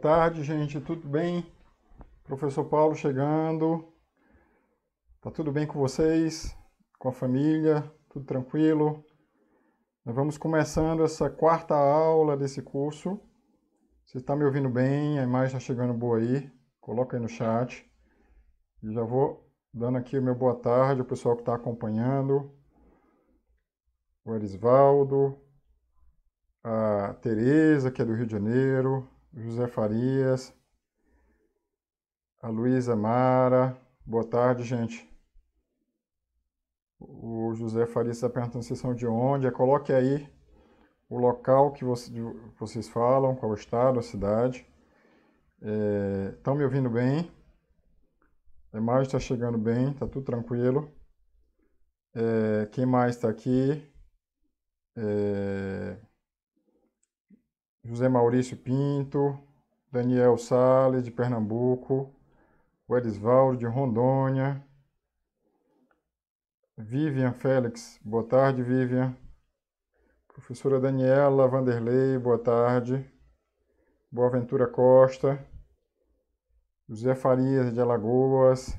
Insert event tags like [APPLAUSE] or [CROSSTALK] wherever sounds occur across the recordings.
tarde, gente. Tudo bem? Professor Paulo chegando. Tá tudo bem com vocês? Com a família? Tudo tranquilo? Nós vamos começando essa quarta aula desse curso. Você está me ouvindo bem? A imagem está chegando boa aí? Coloca aí no chat. E já vou dando aqui o meu boa tarde ao pessoal que está acompanhando. O Erisvaldo, a Tereza, que é do Rio de Janeiro, José Farias, a Luísa Mara. Boa tarde, gente. O José Farias está perguntando se são de onde. É, coloque aí o local que vocês falam, qual estado, a cidade. Estão é, me ouvindo bem? A é, imagem está chegando bem, está tudo tranquilo. É, quem mais está aqui? É, José Maurício Pinto, Daniel Sales de Pernambuco, o Elisvaldo de Rondônia, Vivian Félix, boa tarde, Vivian. Professora Daniela Vanderlei, boa tarde. Boaventura Costa, José Farias de Alagoas,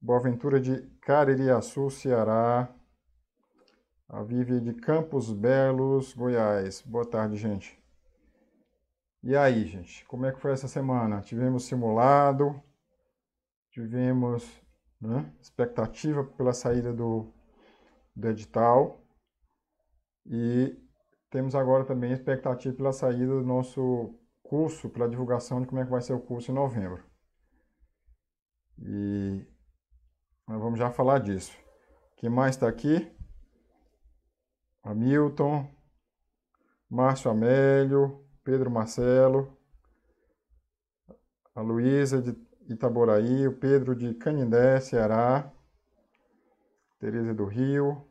Boaventura de Caririaçu, Ceará, a Vivian de Campos Belos, Goiás. Boa tarde, gente. E aí, gente, como é que foi essa semana? Tivemos simulado, tivemos né, expectativa pela saída do, do edital e temos agora também expectativa pela saída do nosso curso, pela divulgação de como é que vai ser o curso em novembro. E nós vamos já falar disso. Quem mais está aqui? Hamilton, Márcio Amélio, Pedro Marcelo, a Luísa de Itaboraí, o Pedro de Canindé, Ceará, Tereza do Rio,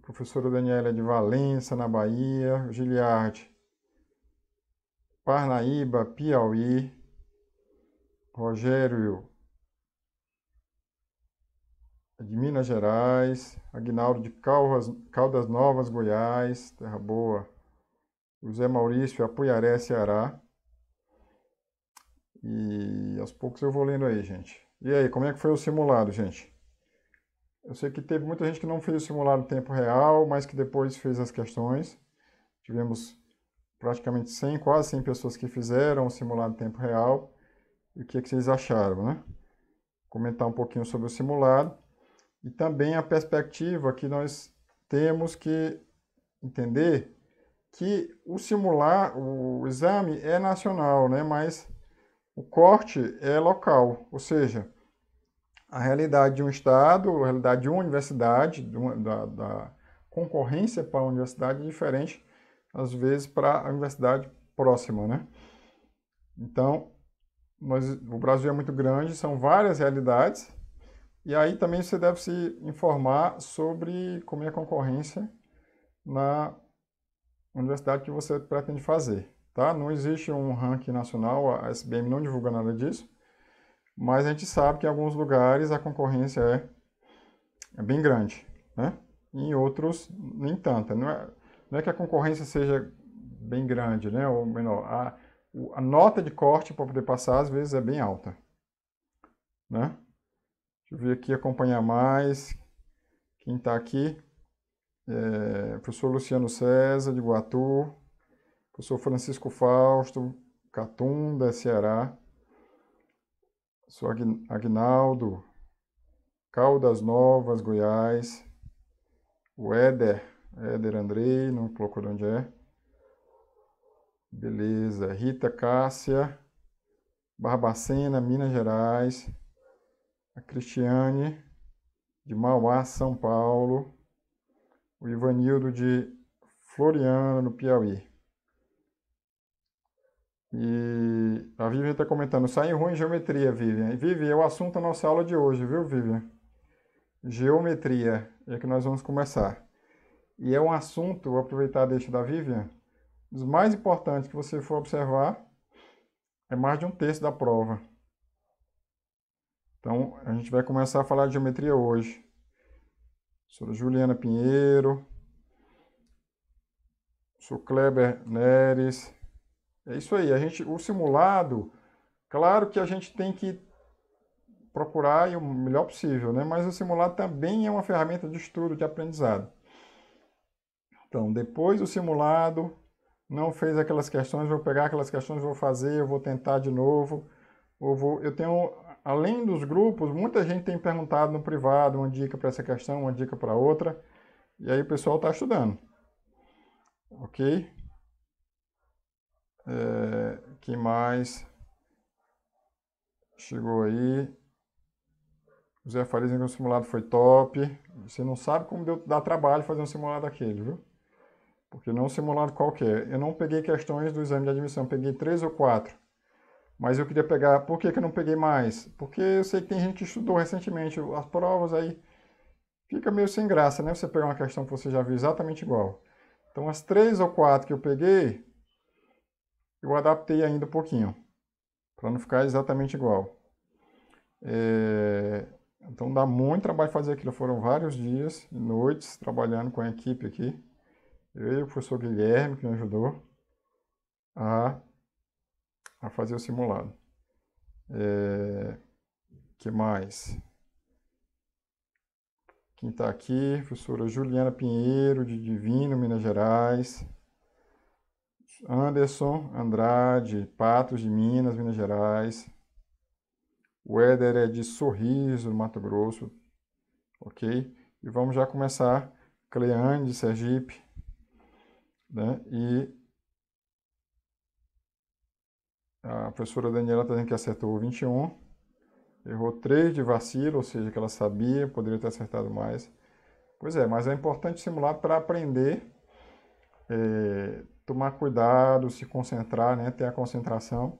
professora Daniela de Valença, na Bahia, Giliard, Parnaíba, Piauí, Rogério de Minas Gerais, Agnaldo de Calvas, Caldas Novas, Goiás, Terra Boa, José Maurício, Apuiaré, Ceará. E aos poucos eu vou lendo aí, gente. E aí, como é que foi o simulado, gente? Eu sei que teve muita gente que não fez o simulado em tempo real, mas que depois fez as questões. Tivemos praticamente 100, quase 100 pessoas que fizeram o simulado em tempo real. E o que, é que vocês acharam, né? Comentar um pouquinho sobre o simulado. E também a perspectiva que nós temos que entender que o simular, o exame é nacional, né? mas o corte é local, ou seja, a realidade de um estado, a realidade de uma universidade, de uma, da, da, concorrência para a universidade é diferente, às vezes, para a universidade próxima, né? Então, nós, o Brasil é muito grande, são várias realidades, e aí também você deve se informar sobre como é a concorrência na universidade que você pretende fazer, tá? Não existe um ranking nacional, a SBM não divulga nada disso, mas a gente sabe que em alguns lugares a concorrência é, é bem grande, né? E em outros, nem tanta. Não é, não é que a concorrência seja bem grande, né? Ou menor, a, a nota de corte para poder passar às vezes é bem alta, né? Deixa eu ver aqui, acompanhar mais. Quem está aqui? É, professor Luciano César, de Guatu. Professor Francisco Fausto, Catunda, Ceará. Professor Agnaldo, Caldas Novas, Goiás. O Éder, Éder Andrei, não colocou de onde é. Beleza. Rita Cássia, Barbacena, Minas Gerais a Cristiane de Mauá, São Paulo, o Ivanildo de Floriana, no Piauí. E a Vivian está comentando, saiu ruim geometria, Vivian. Vivian, é o assunto da nossa aula de hoje, viu, Vivian? Geometria, é que nós vamos começar. E é um assunto, vou aproveitar deixa da Vivian, um dos mais importantes que você for observar é mais de um terço da prova. Então, a gente vai começar a falar de geometria hoje. Sou Juliana Pinheiro, sou Kleber Neres. É isso aí, a gente, o simulado, claro que a gente tem que procurar o melhor possível, né? mas o simulado também é uma ferramenta de estudo, de aprendizado. Então, depois do simulado, não fez aquelas questões, vou pegar aquelas questões, vou fazer, eu vou tentar de novo, vou, eu tenho além dos grupos, muita gente tem perguntado no privado uma dica para essa questão, uma dica para outra, e aí o pessoal está estudando. Ok? É, que mais chegou aí? O Zé Farias que o simulado foi top. Você não sabe como deu, dá trabalho fazer um simulado daquele, viu? Porque não é um simulado qualquer. Eu não peguei questões do exame de admissão, peguei três ou quatro. Mas eu queria pegar. Por que, que eu não peguei mais? Porque eu sei que tem gente que estudou recentemente as provas, aí fica meio sem graça, né? Você pegar uma questão que você já viu exatamente igual. Então, as três ou quatro que eu peguei, eu adaptei ainda um pouquinho, para não ficar exatamente igual. É... Então, dá muito trabalho fazer aquilo. Foram vários dias e noites trabalhando com a equipe aqui. Eu e o professor Guilherme, que me ajudou a a fazer o simulado. É, que mais? Quem está aqui? Professora Juliana Pinheiro, de Divino, Minas Gerais. Anderson Andrade, Patos de Minas, Minas Gerais. O Éder é de Sorriso, Mato Grosso. Ok? E vamos já começar. Cleane, de Sergipe. Né? E a professora Daniela está dizendo que acertou 21. Errou 3 de vacilo, ou seja, que ela sabia, poderia ter acertado mais. Pois é, mas é importante simular para aprender, é, tomar cuidado, se concentrar, né, ter a concentração.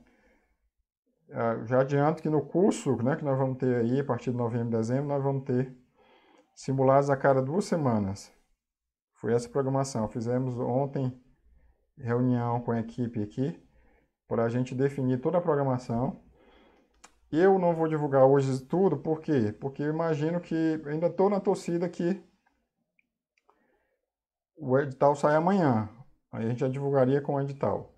Ah, já adianto que no curso né, que nós vamos ter aí, a partir de novembro e dezembro, nós vamos ter simulados a cada duas semanas. Foi essa programação. Fizemos ontem reunião com a equipe aqui por a gente definir toda a programação. Eu não vou divulgar hoje tudo, por quê? Porque eu imagino que ainda estou na torcida que o edital sai amanhã. Aí a gente já divulgaria com o edital.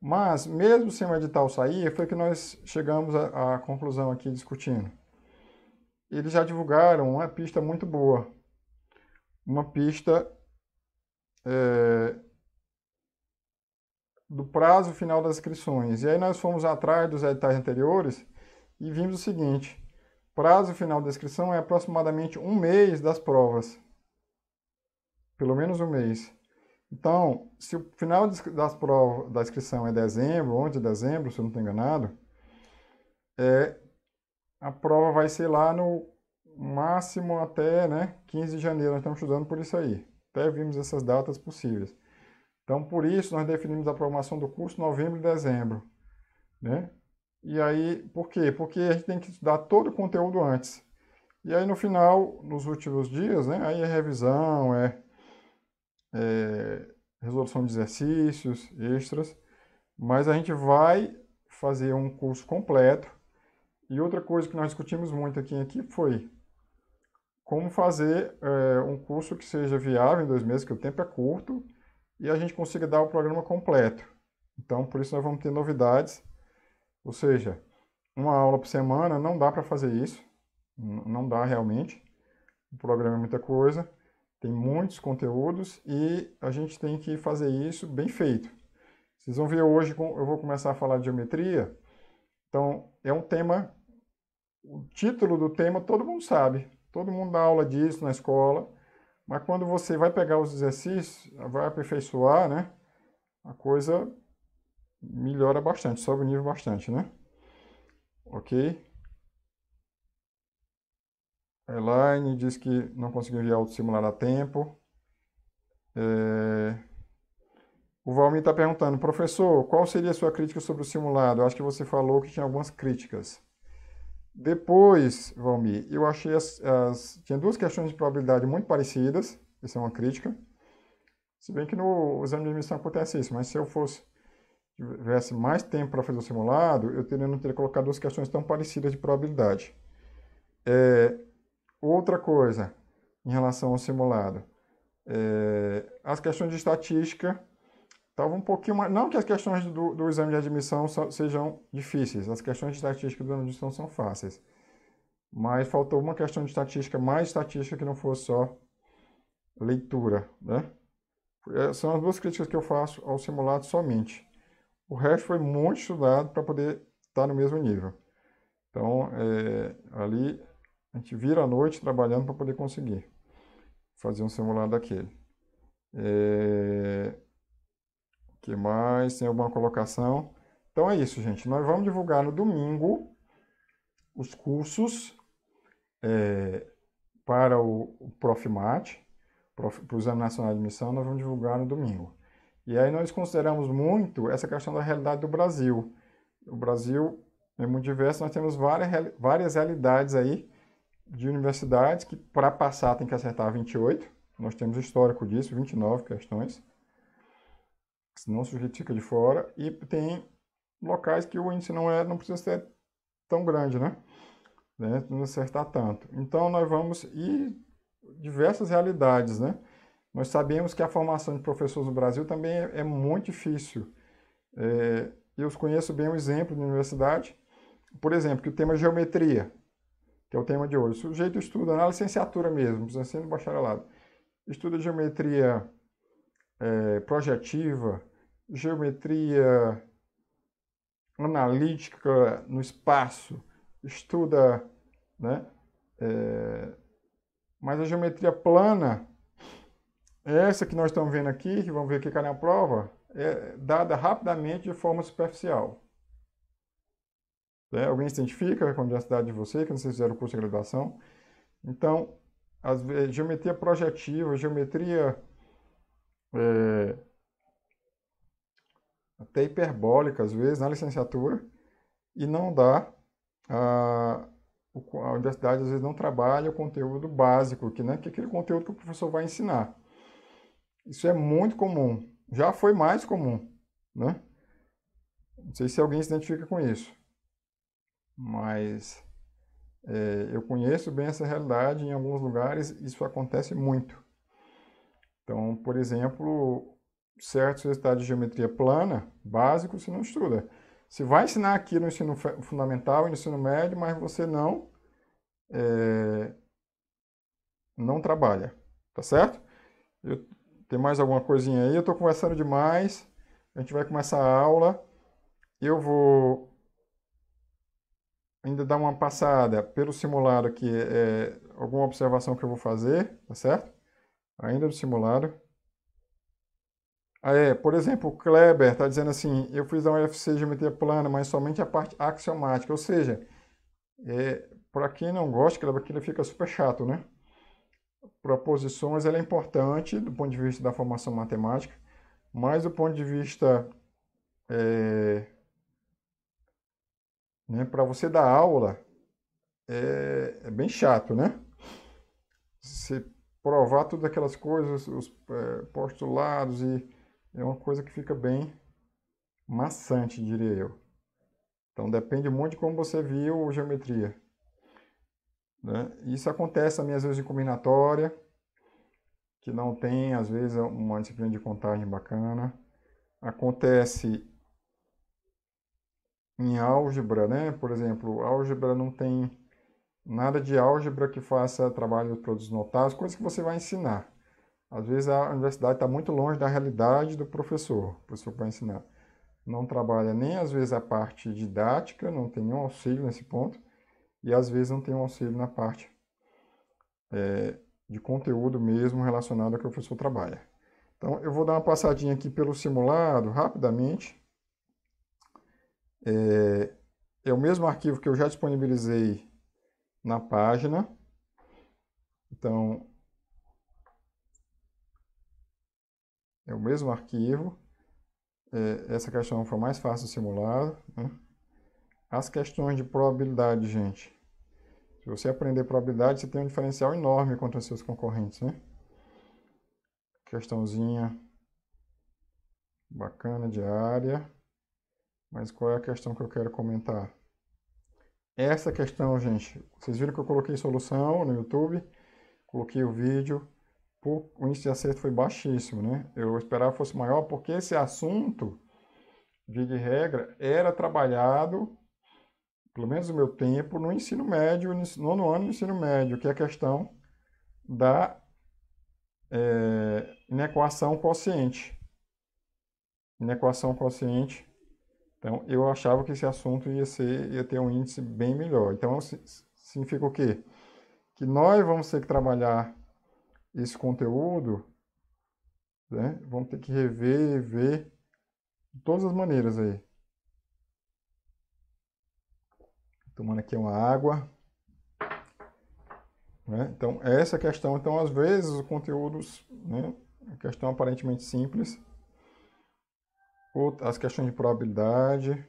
Mas, mesmo sem o edital sair, foi que nós chegamos à, à conclusão aqui discutindo. Eles já divulgaram uma pista muito boa. Uma pista é, do prazo final das inscrições. E aí nós fomos atrás dos editais anteriores e vimos o seguinte: prazo final da inscrição é aproximadamente um mês das provas. Pelo menos um mês. Então, se o final das provas da inscrição é dezembro, 11 de dezembro, se eu não estou enganado, é, a prova vai ser lá no máximo até né, 15 de janeiro. Nós estamos estudando por isso aí. Até vimos essas datas possíveis. Então, por isso, nós definimos a programação do curso novembro e dezembro. Né? E aí, por quê? Porque a gente tem que estudar todo o conteúdo antes. E aí, no final, nos últimos dias, né? aí é revisão, é, é resolução de exercícios extras, mas a gente vai fazer um curso completo. E outra coisa que nós discutimos muito aqui aqui foi como fazer é, um curso que seja viável em dois meses, que o tempo é curto, e a gente consiga dar o programa completo. Então, por isso nós vamos ter novidades, ou seja, uma aula por semana, não dá para fazer isso, não dá realmente. O programa é muita coisa, tem muitos conteúdos e a gente tem que fazer isso bem feito. Vocês vão ver hoje, eu vou começar a falar de geometria. Então, é um tema, o título do tema todo mundo sabe, todo mundo dá aula disso na escola, mas quando você vai pegar os exercícios, vai aperfeiçoar, né? A coisa melhora bastante, sobe o nível bastante, né? Ok? A Elaine diz que não conseguiu enviar o simulado a tempo. É... O Valmir está perguntando, professor, qual seria a sua crítica sobre o simulado? Eu acho que você falou que tinha algumas críticas. Depois, Valmir, eu achei as, as, Tinha duas questões de probabilidade muito parecidas, isso é uma crítica. Se bem que no exame de admissão acontece isso, mas se eu fosse tivesse mais tempo para fazer o simulado, eu teria, não teria colocado duas questões tão parecidas de probabilidade. É, outra coisa em relação ao simulado, é, as questões de estatística estava um pouquinho mais. Não que as questões do, do exame de admissão so, sejam difíceis, as questões de estatística do exame de admissão são fáceis. Mas faltou uma questão de estatística, mais estatística que não fosse só leitura, né? É, são as duas críticas que eu faço ao simulado somente. O resto foi muito estudado para poder estar tá no mesmo nível. Então, é, ali a gente vira a noite trabalhando para poder conseguir fazer um simulado daquele. É, que mais? Tem alguma colocação? Então é isso, gente. Nós vamos divulgar no domingo os cursos é, para o, o Profmat, para o Exame Nacional de Admissão, nós vamos divulgar no domingo. E aí nós consideramos muito essa questão da realidade do Brasil. O Brasil é muito diverso, nós temos várias, várias realidades aí de universidades que para passar tem que acertar 28. Nós temos histórico disso, 29 questões senão o sujeito fica é de fora. E tem locais que o índice não é, não precisa ser tão grande, né? né? Não acertar tanto. Então nós vamos e diversas realidades, né? Nós sabemos que a formação de professores no Brasil também é, é muito difícil. É, eu conheço bem o um exemplo de universidade, por exemplo, que o tema geometria, que é o tema de hoje, o sujeito estuda na licenciatura mesmo, ensino bacharelado, estuda geometria é, projetiva, geometria analítica no espaço, estuda, né? É, mas a geometria plana, essa que nós estamos vendo aqui, que vamos ver aqui na prova, é dada rapidamente de forma superficial. Né, alguém se identifica com a diversidade de você, que não se fizeram o curso de graduação. Então, as, geometria projetiva, geometria é, até hiperbólica às vezes na licenciatura e não dá a, ah, a universidade às vezes não trabalha o conteúdo básico que né que é aquele conteúdo que o professor vai ensinar isso é muito comum já foi mais comum né não sei se alguém se identifica com isso mas é, eu conheço bem essa realidade em alguns lugares isso acontece muito então, por exemplo, certos resultados de geometria plana, básico, você não estuda. Você vai ensinar aqui no ensino fundamental e no ensino médio, mas você não é, não trabalha, tá certo? Eu, tem mais alguma coisinha aí? Eu estou conversando demais. A gente vai começar a aula. Eu vou ainda dar uma passada pelo simulado aqui, é, alguma observação que eu vou fazer, tá certo? Ainda do simulado. Ah, é, por exemplo, o Kleber está dizendo assim, eu fiz a UFC geometria plana, mas somente a parte axiomática, ou seja, é, para quem não gosta, Kleber, aquilo fica super chato, né? Proposições, ela é importante do ponto de vista da formação matemática, mas do ponto de vista... É, né, para você dar aula, é, é bem chato, né? Você provar todas aquelas coisas, os é, postulados, e é uma coisa que fica bem maçante, diria eu. Então depende muito de como você viu a geometria. Né? Isso acontece também às vezes em combinatória, que não tem às vezes uma disciplina de contagem bacana. Acontece em álgebra, né? Por exemplo, álgebra não tem Nada de álgebra que faça trabalho de produtos notáveis, coisas que você vai ensinar. Às vezes a universidade está muito longe da realidade do professor, o professor vai ensinar. Não trabalha nem às vezes a parte didática, não tem nenhum auxílio nesse ponto, e às vezes não tem um auxílio na parte é, de conteúdo mesmo relacionado ao que o professor trabalha. Então eu vou dar uma passadinha aqui pelo simulado rapidamente. É, é o mesmo arquivo que eu já disponibilizei na página. Então, é o mesmo arquivo. É, essa questão foi mais fácil simulada. Né? As questões de probabilidade, gente. Se você aprender probabilidade, você tem um diferencial enorme contra os seus concorrentes, né? Questãozinha bacana de área. Mas qual é a questão que eu quero comentar? essa questão, gente, vocês viram que eu coloquei solução no YouTube, coloquei o vídeo, o índice de acerto foi baixíssimo, né? Eu esperava fosse maior, porque esse assunto, via de regra, era trabalhado, pelo menos no meu tempo, no ensino médio, nono ano do ensino médio, que é a questão da é, inequação quociente. Inequação quociente então, eu achava que esse assunto ia, ser, ia ter um índice bem melhor. Então, significa o quê? Que nós vamos ter que trabalhar esse conteúdo, né? vamos ter que rever e ver de todas as maneiras aí. Tomando aqui uma água. Né? Então, essa é questão. Então, às vezes, os conteúdos, né? a questão aparentemente simples, as questões de probabilidade.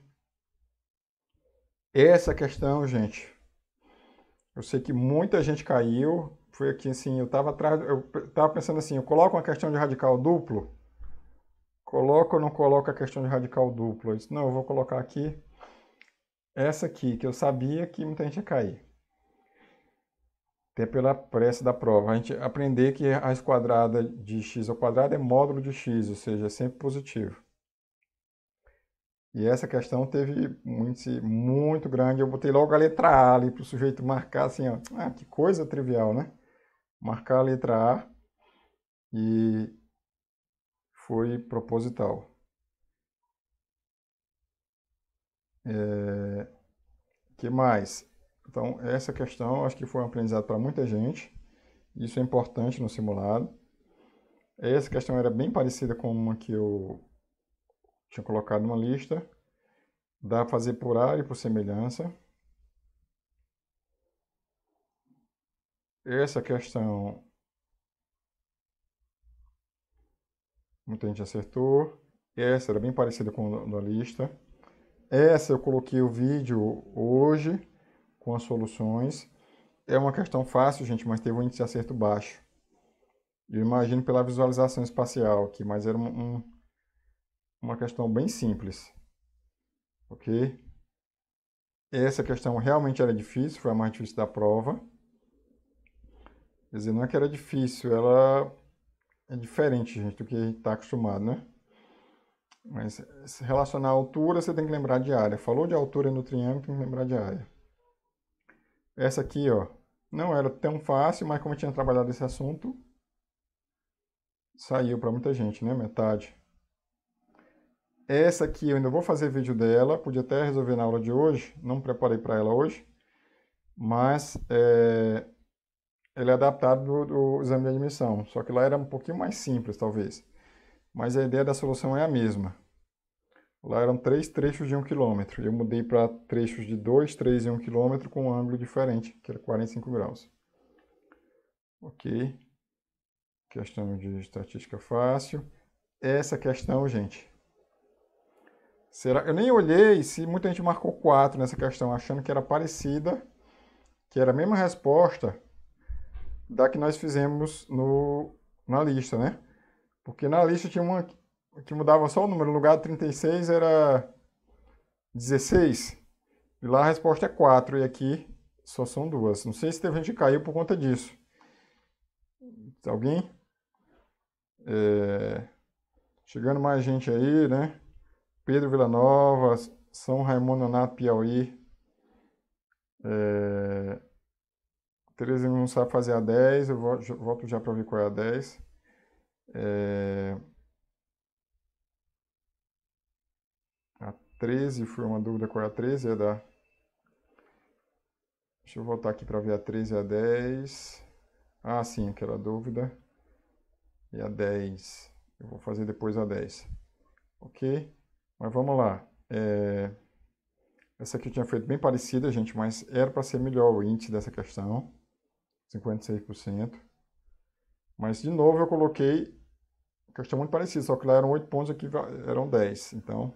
Essa questão, gente, eu sei que muita gente caiu. Foi aqui assim, eu estava atrás, eu estava pensando assim, eu coloco uma questão de radical duplo, coloco ou não coloco a questão de radical duplo? Eu disse, não, eu vou colocar aqui essa aqui, que eu sabia que muita gente ia cair. Até pela pressa da prova. A gente aprender que a raiz quadrada de x ao quadrado é módulo de x, ou seja, é sempre positivo. E essa questão teve um índice muito grande. Eu botei logo a letra A ali para o sujeito marcar assim, ó. Ah, que coisa trivial, né? Marcar a letra A e foi proposital. É... que mais? Então, essa questão acho que foi um aprendizado para muita gente. Isso é importante no simulado. Essa questão era bem parecida com uma que eu tinha colocado numa lista Dá para fazer por área e por semelhança. Essa questão muita gente acertou. Essa era bem parecida com a da lista. Essa eu coloquei o vídeo hoje com as soluções. É uma questão fácil, gente, mas teve um índice de acerto baixo. Eu imagino pela visualização espacial aqui, mas era um, um, uma questão bem simples ok? Essa questão realmente era difícil, foi a mais difícil da prova. Quer dizer, não é que era difícil, ela é diferente, gente, do que está acostumado, né? Mas se relacionar à altura, você tem que lembrar de área. Falou de altura no triângulo, tem que lembrar de área. Essa aqui, ó, não era tão fácil, mas como eu tinha trabalhado esse assunto, saiu para muita gente, né? Metade. Essa aqui eu ainda vou fazer vídeo dela, podia até resolver na aula de hoje, não preparei para ela hoje, mas é, ele é adaptado do, do, exame de admissão, só que lá era um pouquinho mais simples, talvez. Mas a ideia da solução é a mesma. Lá eram três trechos de um quilômetro, eu mudei para trechos de 2, 3 e 1 um quilômetro com um ângulo diferente, que era 45 graus. Ok. Questão de estatística fácil. Essa questão, gente, Será? Eu nem olhei se muita gente marcou 4 nessa questão, achando que era parecida, que era a mesma resposta da que nós fizemos no, na lista, né? Porque na lista tinha uma que mudava só o número, no lugar de 36 era 16, e lá a resposta é 4, e aqui só são duas. Não sei se teve gente que caiu por conta disso. Alguém? É... Chegando mais gente aí, né? Pedro Villanova, São Raimundo Nato Piauí. É... 13 não sabe fazer a 10, eu volto já para ver qual é a 10. É... A 13 foi uma dúvida qual é a 13, é da... Deixa eu voltar aqui para ver a 13 e a 10. Ah, sim, aquela dúvida. E a 10. Eu vou fazer depois a 10. Ok? Mas vamos lá. É... Essa aqui eu tinha feito bem parecida, gente, mas era para ser melhor o índice dessa questão. 56%. Mas, de novo, eu coloquei questão muito parecida, só que lá eram 8 pontos aqui eram 10. Então,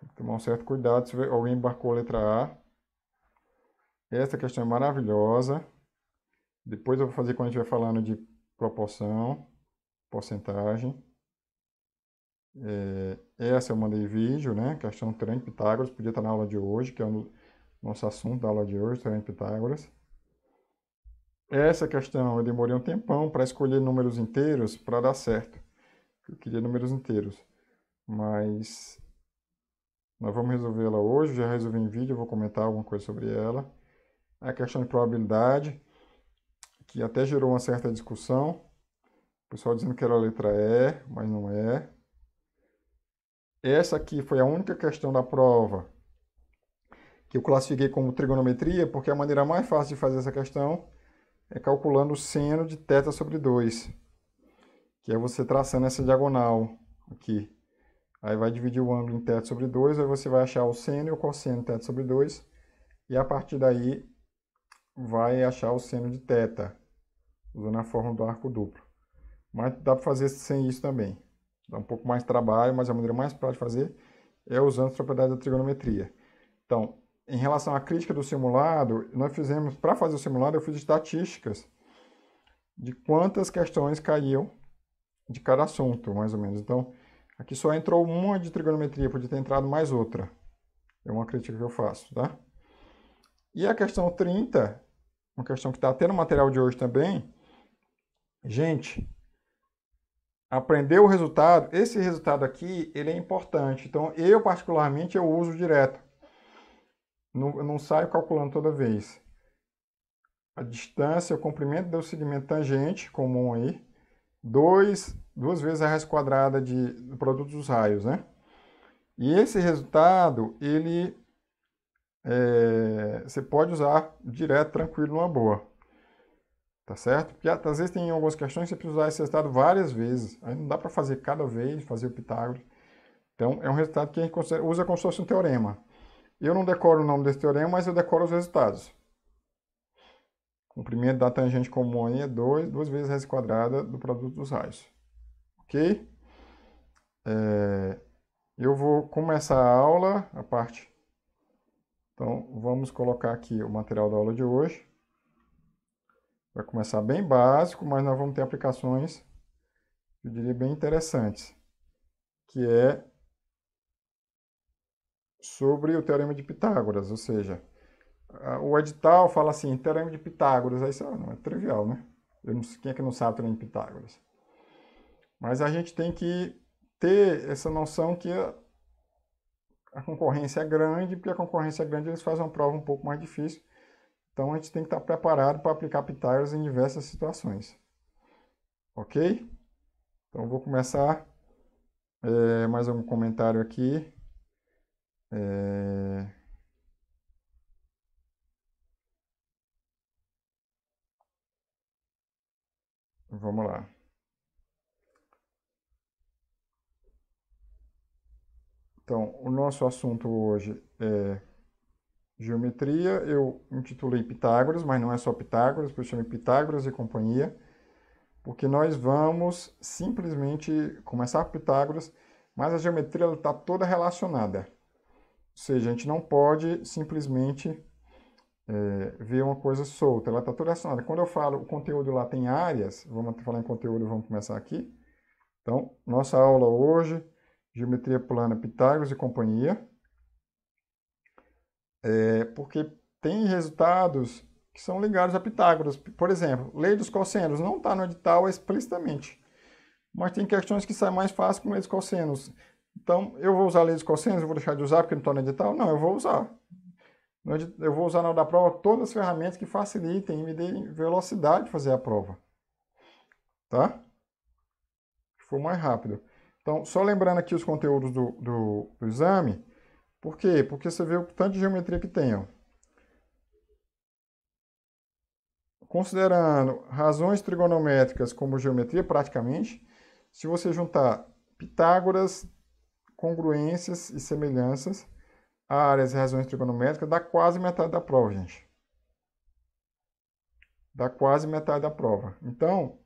tem que tomar um certo cuidado se alguém embarcou a letra A. Essa questão é maravilhosa. Depois eu vou fazer quando a gente vai falando de proporção, porcentagem. É, essa eu mandei vídeo, né? Questão do Teorema de Pitágoras, podia estar na aula de hoje, que é o nosso assunto da aula de hoje, triângulo de Pitágoras. Essa questão eu demorei um tempão para escolher números inteiros para dar certo. Eu queria números inteiros, mas nós vamos resolver ela hoje, já resolvi em vídeo, vou comentar alguma coisa sobre ela. A questão de probabilidade, que até gerou uma certa discussão. O pessoal dizendo que era a letra E, mas não é. Essa aqui foi a única questão da prova que eu classifiquei como trigonometria, porque a maneira mais fácil de fazer essa questão é calculando o seno de θ sobre 2, que é você traçando essa diagonal aqui. Aí vai dividir o ângulo em θ sobre 2, aí você vai achar o seno e o cosseno de θ sobre 2, e a partir daí vai achar o seno de θ, usando a forma do arco duplo. Mas dá para fazer sem isso também. Dá é um pouco mais de trabalho, mas é a maneira mais prática de fazer é usando as propriedades da trigonometria. Então, em relação à crítica do simulado, nós fizemos, para fazer o simulado, eu fiz estatísticas de quantas questões caíam de cada assunto, mais ou menos. Então, aqui só entrou uma de trigonometria, podia ter entrado mais outra. É uma crítica que eu faço, tá? E a questão 30, uma questão que está até no material de hoje também. Gente, aprender o resultado, esse resultado aqui, ele é importante. Então, eu particularmente, eu uso direto. Não, eu não saio calculando toda vez. A distância, o comprimento do segmento tangente, comum aí, 2, duas vezes a raiz quadrada de, do produto dos raios, né? E esse resultado, ele, é, você pode usar direto, tranquilo, numa boa. Tá certo? Porque ah, às vezes tem algumas questões que você precisa usar esse resultado várias vezes. Aí não dá para fazer cada vez, fazer o Pitágoras. Então, é um resultado que a gente usa como se fosse um teorema. Eu não decoro o nome desse teorema, mas eu decoro os resultados. O primeiro da tangente comum aí é 2, 2 vezes raiz quadrada do produto dos raios. Ok? É, eu vou começar a aula, a parte. Então, vamos colocar aqui o material da aula de hoje. Vai começar bem básico, mas nós vamos ter aplicações, eu diria, bem interessantes, que é sobre o Teorema de Pitágoras, ou seja, o edital fala assim, Teorema de Pitágoras, aí você, não, é trivial, né? Eu não, quem é que não sabe o Teorema de Pitágoras? Mas a gente tem que ter essa noção que a, a concorrência é grande, porque a concorrência é grande, eles fazem uma prova um pouco mais difícil, então a gente tem que estar preparado para aplicar pitaios em diversas situações. Ok? Então vou começar é, mais um comentário aqui. É... Vamos lá. Então, o nosso assunto hoje é Geometria eu intitulei Pitágoras, mas não é só Pitágoras, por isso chamei Pitágoras e companhia, porque nós vamos simplesmente começar por Pitágoras, mas a geometria está toda relacionada. Ou seja, a gente não pode simplesmente é, ver uma coisa solta, ela está toda relacionada. Quando eu falo o conteúdo lá tem áreas, vamos falar em conteúdo, vamos começar aqui. Então, nossa aula hoje, geometria plana, Pitágoras e companhia. É, porque tem resultados que são ligados a Pitágoras. Por exemplo, lei dos cossenos não está no edital explicitamente, mas tem questões que saem mais fácil com lei dos cossenos. Então, eu vou usar a lei dos cossenos, eu vou deixar de usar porque não está no edital? Não, eu vou usar. Eu vou usar na hora da prova todas as ferramentas que facilitem e me deem velocidade de fazer a prova. Tá? Que for mais rápido. Então, só lembrando aqui os conteúdos do, do, do exame, por quê? Porque você vê o tanto de geometria que tem. Ó. Considerando razões trigonométricas como geometria, praticamente, se você juntar Pitágoras, congruências e semelhanças, áreas e razões trigonométricas, dá quase metade da prova, gente. Dá quase metade da prova. Então,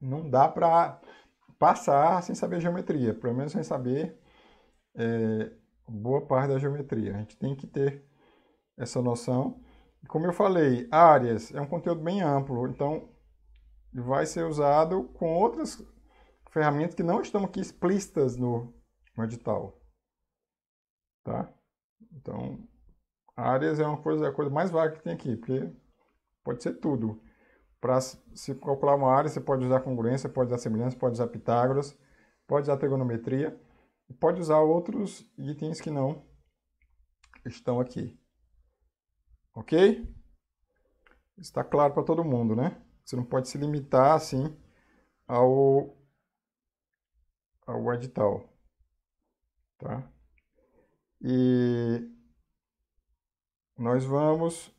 não dá para passar sem saber geometria, pelo menos sem saber é, boa parte da geometria. A gente tem que ter essa noção. Como eu falei, áreas é um conteúdo bem amplo, então vai ser usado com outras ferramentas que não estão aqui explícitas no, no edital. Tá? Então, áreas é uma coisa, é a coisa mais vaga que tem aqui, porque pode ser tudo. Para se calcular uma área, você pode usar congruência, pode usar semelhança, pode usar Pitágoras, pode usar trigonometria, pode usar outros itens que não estão aqui. Ok? Está claro para todo mundo, né? Você não pode se limitar assim ao, ao edital. Tá? E nós vamos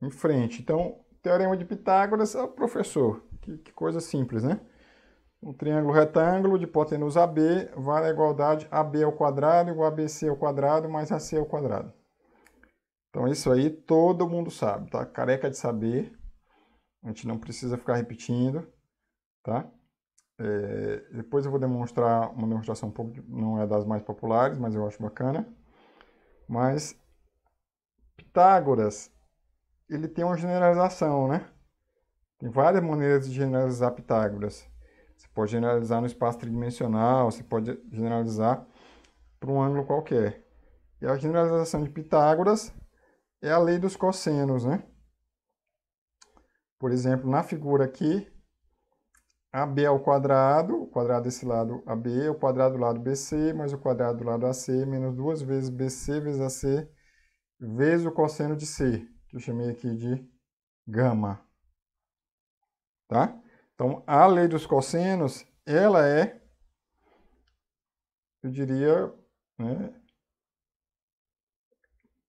em frente. Então, teorema de Pitágoras, é o professor, que, que, coisa simples, né? Um triângulo retângulo de hipotenusa AB vale a igualdade AB ao quadrado igual a BC ao quadrado mais AC ao quadrado. Então, isso aí todo mundo sabe, tá? Careca de saber. A gente não precisa ficar repetindo, tá? É, depois eu vou demonstrar uma demonstração um pouco, não é das mais populares, mas eu acho bacana. Mas Pitágoras ele tem uma generalização, né? Tem várias maneiras de generalizar Pitágoras. Você pode generalizar no espaço tridimensional, você pode generalizar para um ângulo qualquer. E a generalização de Pitágoras é a lei dos cossenos, né? Por exemplo, na figura aqui, AB ao quadrado, o quadrado desse lado AB, o quadrado do lado BC, mais o quadrado do lado AC, menos duas vezes BC vezes AC, vezes o cosseno de C que eu chamei aqui de gama. Tá? Então, a lei dos cossenos, ela é, eu diria, né,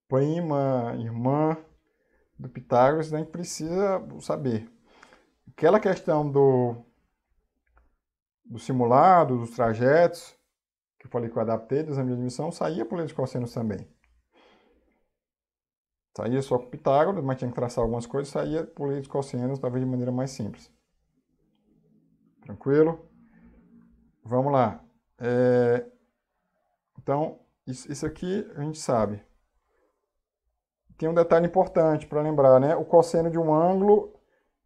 prima, irmã do Pitágoras, a né, gente precisa saber. Aquela questão do, do simulado, dos trajetos, que eu falei que eu adaptei do exame de admissão, saía por lei dos cossenos também. Saía só Pitágoras, mas tinha que traçar algumas coisas, saía por lei dos cossenos, talvez de maneira mais simples. Tranquilo? Vamos lá. É... Então, isso, isso aqui a gente sabe. Tem um detalhe importante para lembrar, né? O cosseno de um ângulo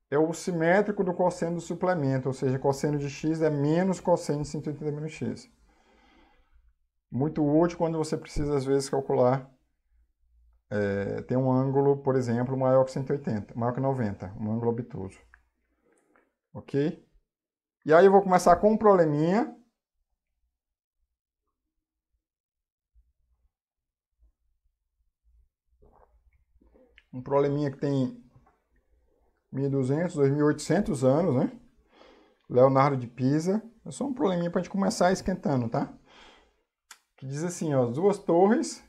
é o simétrico do cosseno do suplemento, ou seja, cosseno de x é menos cosseno de 180 menos x. Muito útil quando você precisa, às vezes, calcular é, tem um ângulo, por exemplo, maior que 180, maior que 90, um ângulo obtuso. Ok? E aí eu vou começar com um probleminha. Um probleminha que tem 1.200, 2.800 anos, né? Leonardo de Pisa. É só um probleminha para a gente começar esquentando, tá? Que diz assim, ó, as duas torres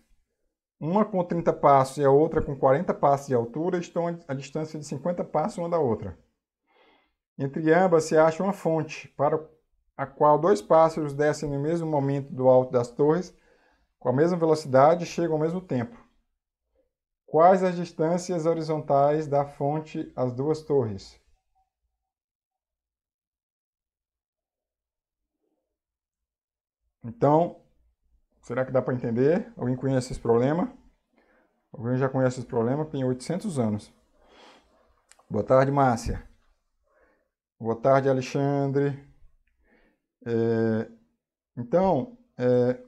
uma com 30 passos e a outra com 40 passos de altura estão a distância de 50 passos uma da outra. Entre ambas se acha uma fonte, para a qual dois pássaros descem no mesmo momento do alto das torres, com a mesma velocidade e chegam ao mesmo tempo. Quais as distâncias horizontais da fonte às duas torres? Então, Será que dá para entender? Alguém conhece esse problema? Alguém já conhece esse problema? Tem 800 anos. Boa tarde, Márcia. Boa tarde, Alexandre. É, então, é,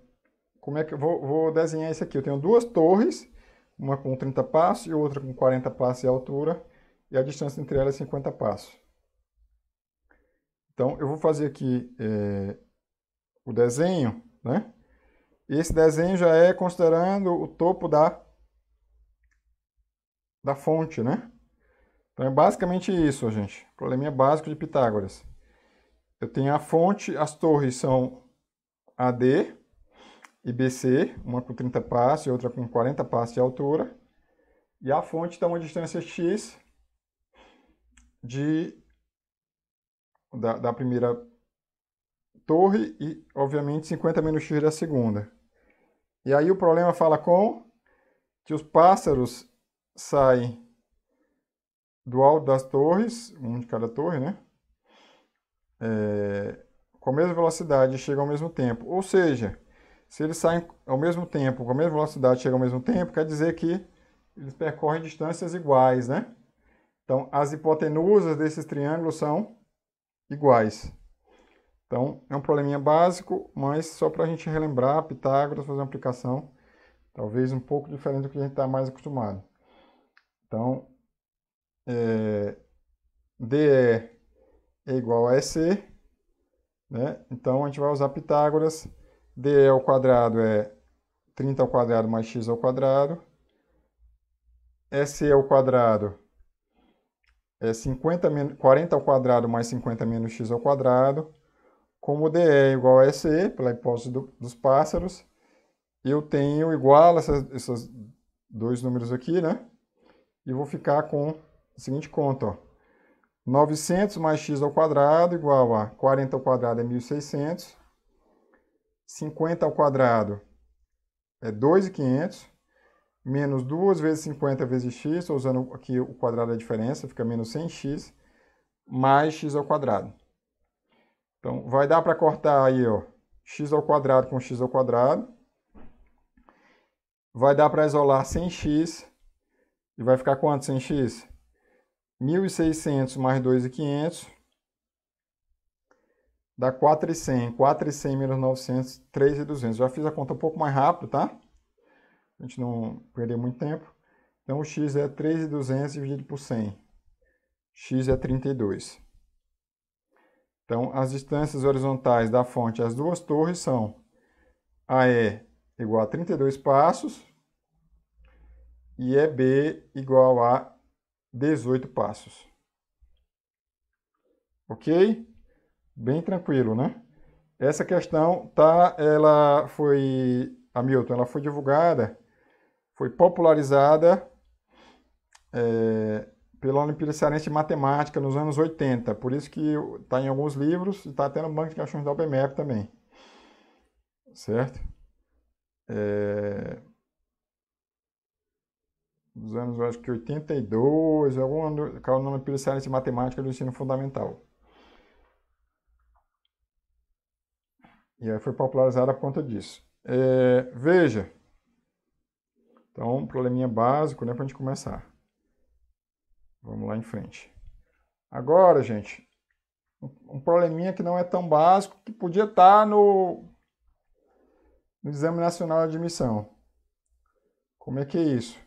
como é que eu vou, vou desenhar isso aqui? Eu tenho duas torres, uma com 30 passos e outra com 40 passos de altura, e a distância entre elas é 50 passos. Então, eu vou fazer aqui é, o desenho, né? E esse desenho já é considerando o topo da, da fonte, né? Então é basicamente isso, gente. Probleminha básico de Pitágoras. Eu tenho a fonte, as torres são AD e BC, uma com 30 passos e outra com 40 passos de altura. E a fonte está uma distância X de, da, da primeira torre e, obviamente, 50 menos x da segunda. E aí o problema fala com que os pássaros saem do alto das torres, um de cada torre, né? É, com a mesma velocidade e chegam ao mesmo tempo. Ou seja, se eles saem ao mesmo tempo, com a mesma velocidade chegam ao mesmo tempo, quer dizer que eles percorrem distâncias iguais, né? Então, as hipotenusas desses triângulos são iguais. Então, é um probleminha básico, mas só para a gente relembrar, Pitágoras, fazer uma aplicação talvez um pouco diferente do que a gente está mais acostumado. Então, é, DE é igual a EC, né? Então, a gente vai usar Pitágoras, DE ao quadrado é 30 ao quadrado mais x ao quadrado, SE ao quadrado é 50, 40 ao quadrado mais 50 menos x ao quadrado, como DE é igual a SE, pela hipótese do, dos pássaros, eu tenho igual essas, esses dois números aqui, né? E vou ficar com a seguinte conta, ó. 900 mais x ao quadrado igual a 40 ao quadrado é 1.600, 50 ao quadrado é 2.500, menos 2 vezes 50 vezes x, estou usando aqui o quadrado da diferença, fica menos 100x, mais x ao quadrado. Então, vai dar para cortar aí, ó, x ao quadrado com x ao quadrado. Vai dar para isolar sem x. E vai ficar quanto sem x? 1.600 mais 2.500 dá 4,100. 4,100 menos 900, 3,200. Já fiz a conta um pouco mais rápido, tá? A gente não perder muito tempo. Então, o x é 3,200 dividido por 100. x é 32. Então, as distâncias horizontais da fonte às duas torres são AE igual a 32 passos e EB igual a 18 passos. Ok? Bem tranquilo, né? Essa questão tá, ela foi, Hamilton, ela foi divulgada, foi popularizada é, pela Olimpíada Cearense de Matemática nos anos 80. Por isso que está em alguns livros e está até no banco de caixões da UBMEP também. Certo? É... anos, acho que 82, algum ano, caiu na Olimpíada Cearense de Matemática do Ensino Fundamental. E aí foi popularizada por conta disso. É... Veja. Então, um probleminha básico, né, para a gente começar. Vamos lá em frente. Agora, gente, um probleminha que não é tão básico, que podia estar tá no, no Exame Nacional de Admissão. Como é que é isso?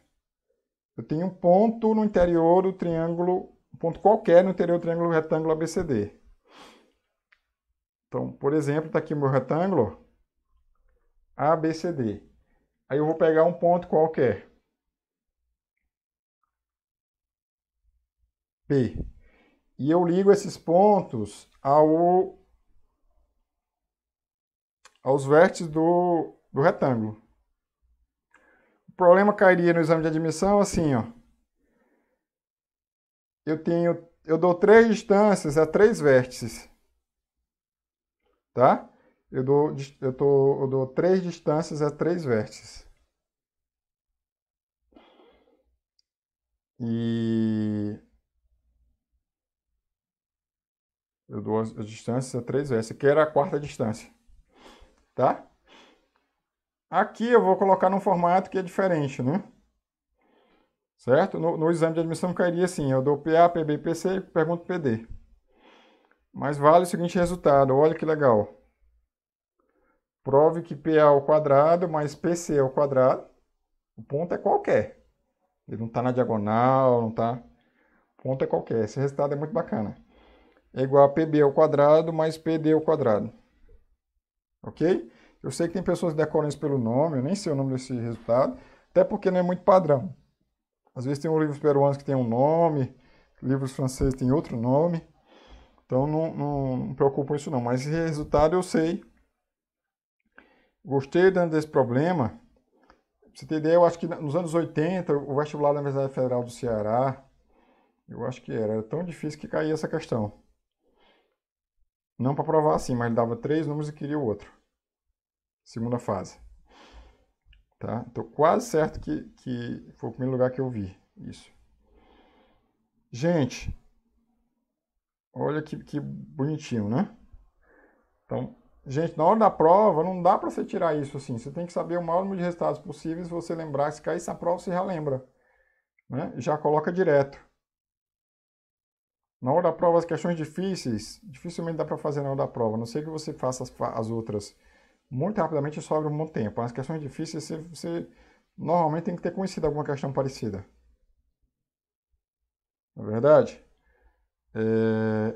Eu tenho um ponto no interior do triângulo, um ponto qualquer no interior do triângulo retângulo ABCD. Então, por exemplo, está aqui o meu retângulo ABCD. Aí eu vou pegar um ponto qualquer. P. E eu ligo esses pontos ao, aos vértices do, do retângulo. O problema cairia no exame de admissão assim, ó. Eu tenho, eu dou três distâncias a três vértices, tá? Eu dou, eu, tô, eu dou três distâncias a três vértices. E Eu dou as, as distâncias a três vezes. Aqui era a quarta distância. Tá? Aqui eu vou colocar num formato que é diferente, né? Certo? No, no exame de admissão cairia assim, eu dou PA, PB, PC e pergunto PD. Mas vale o seguinte resultado, olha que legal. Prove que PA ao quadrado mais PC ao quadrado, o ponto é qualquer. Ele não está na diagonal, não está... O ponto é qualquer. Esse resultado é muito bacana é igual a PB ao quadrado mais PD ao quadrado. Ok? Eu sei que tem pessoas que decoram isso pelo nome, eu nem sei o nome desse resultado, até porque não é muito padrão. Às vezes tem um livro peruano que tem um nome, livros franceses tem outro nome, então não, não, não preocupa isso não. Mas esse resultado eu sei. Gostei desse problema. Pra você ter ideia, eu acho que nos anos 80, o vestibular da Universidade Federal do Ceará, eu acho que era, era tão difícil que caía essa questão. Não para provar assim, mas ele dava três números e queria o outro. Segunda fase. Tá? Estou quase certo que, que foi o primeiro lugar que eu vi isso. Gente, olha que, que bonitinho, né? Então, gente, na hora da prova não dá para você tirar isso assim. Você tem que saber o maior número de resultados possíveis. Se você lembrar, se cair essa prova, você já lembra. Né? Já coloca direto. Na hora da prova, as questões difíceis, dificilmente dá para fazer na hora da prova, a não ser que você faça as, as outras muito rapidamente e sobra um bom tempo. As questões difíceis, você, você normalmente tem que ter conhecido alguma questão parecida. Não é verdade? É...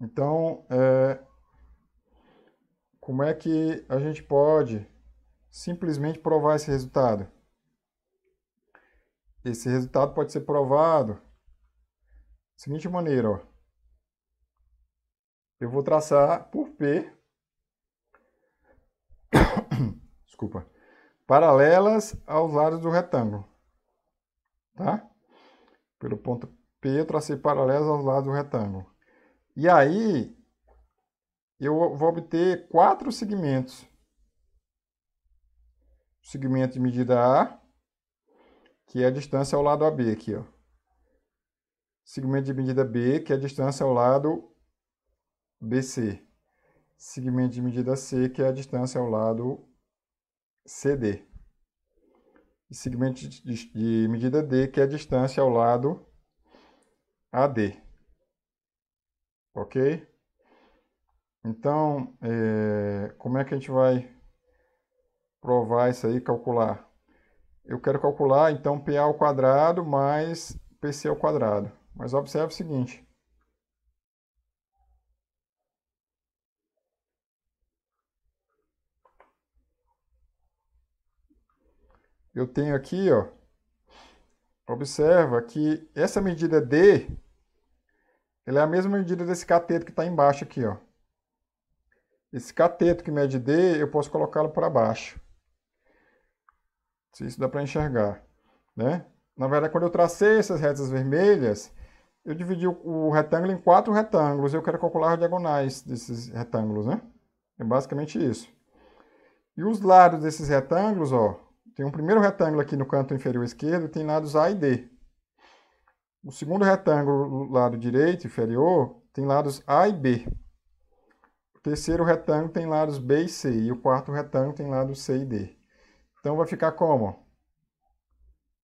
Então, é... como é que a gente pode simplesmente provar esse resultado? Esse resultado pode ser provado da seguinte maneira, ó. Eu vou traçar por P [COUGHS] desculpa, paralelas aos lados do retângulo, tá? Pelo ponto P eu tracei paralelas aos lados do retângulo. E aí eu vou obter quatro segmentos. O segmento de medida A, que é a distância ao lado AB aqui, ó. Segmento de medida B, que é a distância ao lado BC. Segmento de medida C, que é a distância ao lado CD. E segmento de, de medida D, que é a distância ao lado AD. Ok? Então, é, como é que a gente vai provar isso aí, calcular? eu quero calcular então PA ao quadrado mais PC ao quadrado. Mas observe o seguinte. Eu tenho aqui, ó, observa que essa medida D ela é a mesma medida desse cateto que está embaixo aqui. Ó. Esse cateto que mede D, eu posso colocá-lo para baixo. Se isso dá para enxergar, né? Na verdade, quando eu tracei essas retas vermelhas, eu dividi o retângulo em quatro retângulos. Eu quero calcular as diagonais desses retângulos, né? É basicamente isso. E os lados desses retângulos, ó, tem um primeiro retângulo aqui no canto inferior esquerdo, tem lados A e D. O segundo retângulo, lado direito inferior, tem lados A e B. O terceiro retângulo tem lados B e C, e o quarto retângulo tem lados C e D. Então vai ficar como?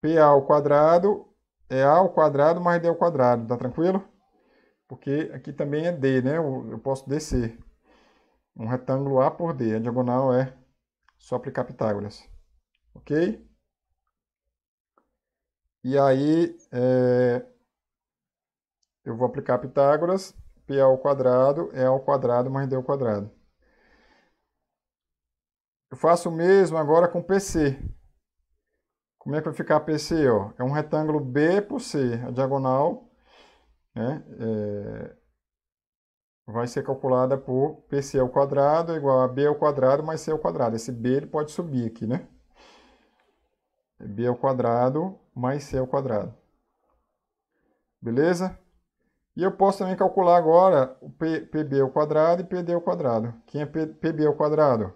PA ao quadrado é A ao quadrado mais D ao quadrado, tá tranquilo? Porque aqui também é D, né? Eu, eu posso descer. Um retângulo A por D. A diagonal é só aplicar Pitágoras. Ok? E aí, é, eu vou aplicar Pitágoras. P ao quadrado é A ao quadrado mais D ao quadrado. Eu faço o mesmo agora com PC. Como é que vai ficar PC? Ó? É um retângulo B por C, a diagonal né, é, vai ser calculada por PC ao quadrado igual a B ao quadrado mais C ao quadrado. Esse B ele pode subir aqui, né? É B ao quadrado mais C ao quadrado. Beleza? E eu posso também calcular agora o P, PB ao quadrado e PD ao quadrado. Quem é P, PB ao quadrado?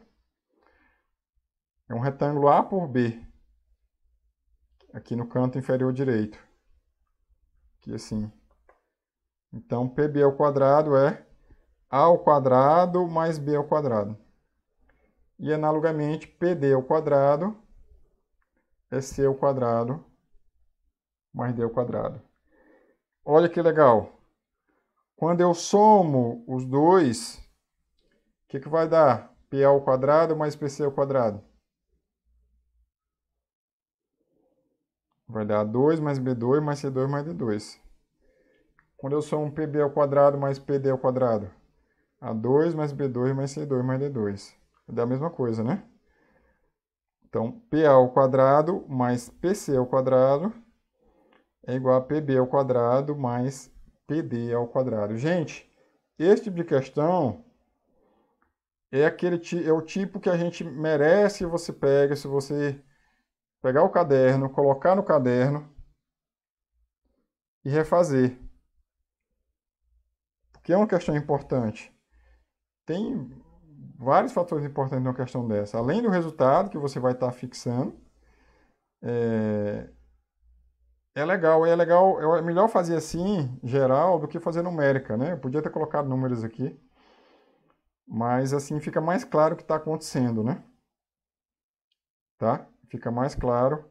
É um retângulo A por B, aqui no canto inferior direito. Aqui assim. Então, PB ao quadrado é A ao quadrado mais B ao quadrado. E, analogamente, PD ao quadrado é C ao quadrado mais D ao quadrado. Olha que legal. Quando eu somo os dois, o que, que vai dar? P ao quadrado mais PC ao quadrado. Vai dar 2 mais B2 mais C2 mais D2. Quando eu somo PB ao quadrado mais PD ao quadrado, A2 mais B2 mais C2 mais D2. Vai é dar a mesma coisa, né? Então, PA ao quadrado mais PC ao quadrado é igual a PB ao quadrado mais PD ao quadrado. Gente, esse tipo de questão é aquele é o tipo que a gente merece você pega se você pegar o caderno, colocar no caderno e refazer. Porque é uma questão importante. Tem vários fatores importantes numa questão dessa. Além do resultado que você vai estar fixando, é, é legal, é legal, é melhor fazer assim, geral, do que fazer numérica, né? Eu podia ter colocado números aqui, mas assim fica mais claro o que está acontecendo, né? Tá? fica mais claro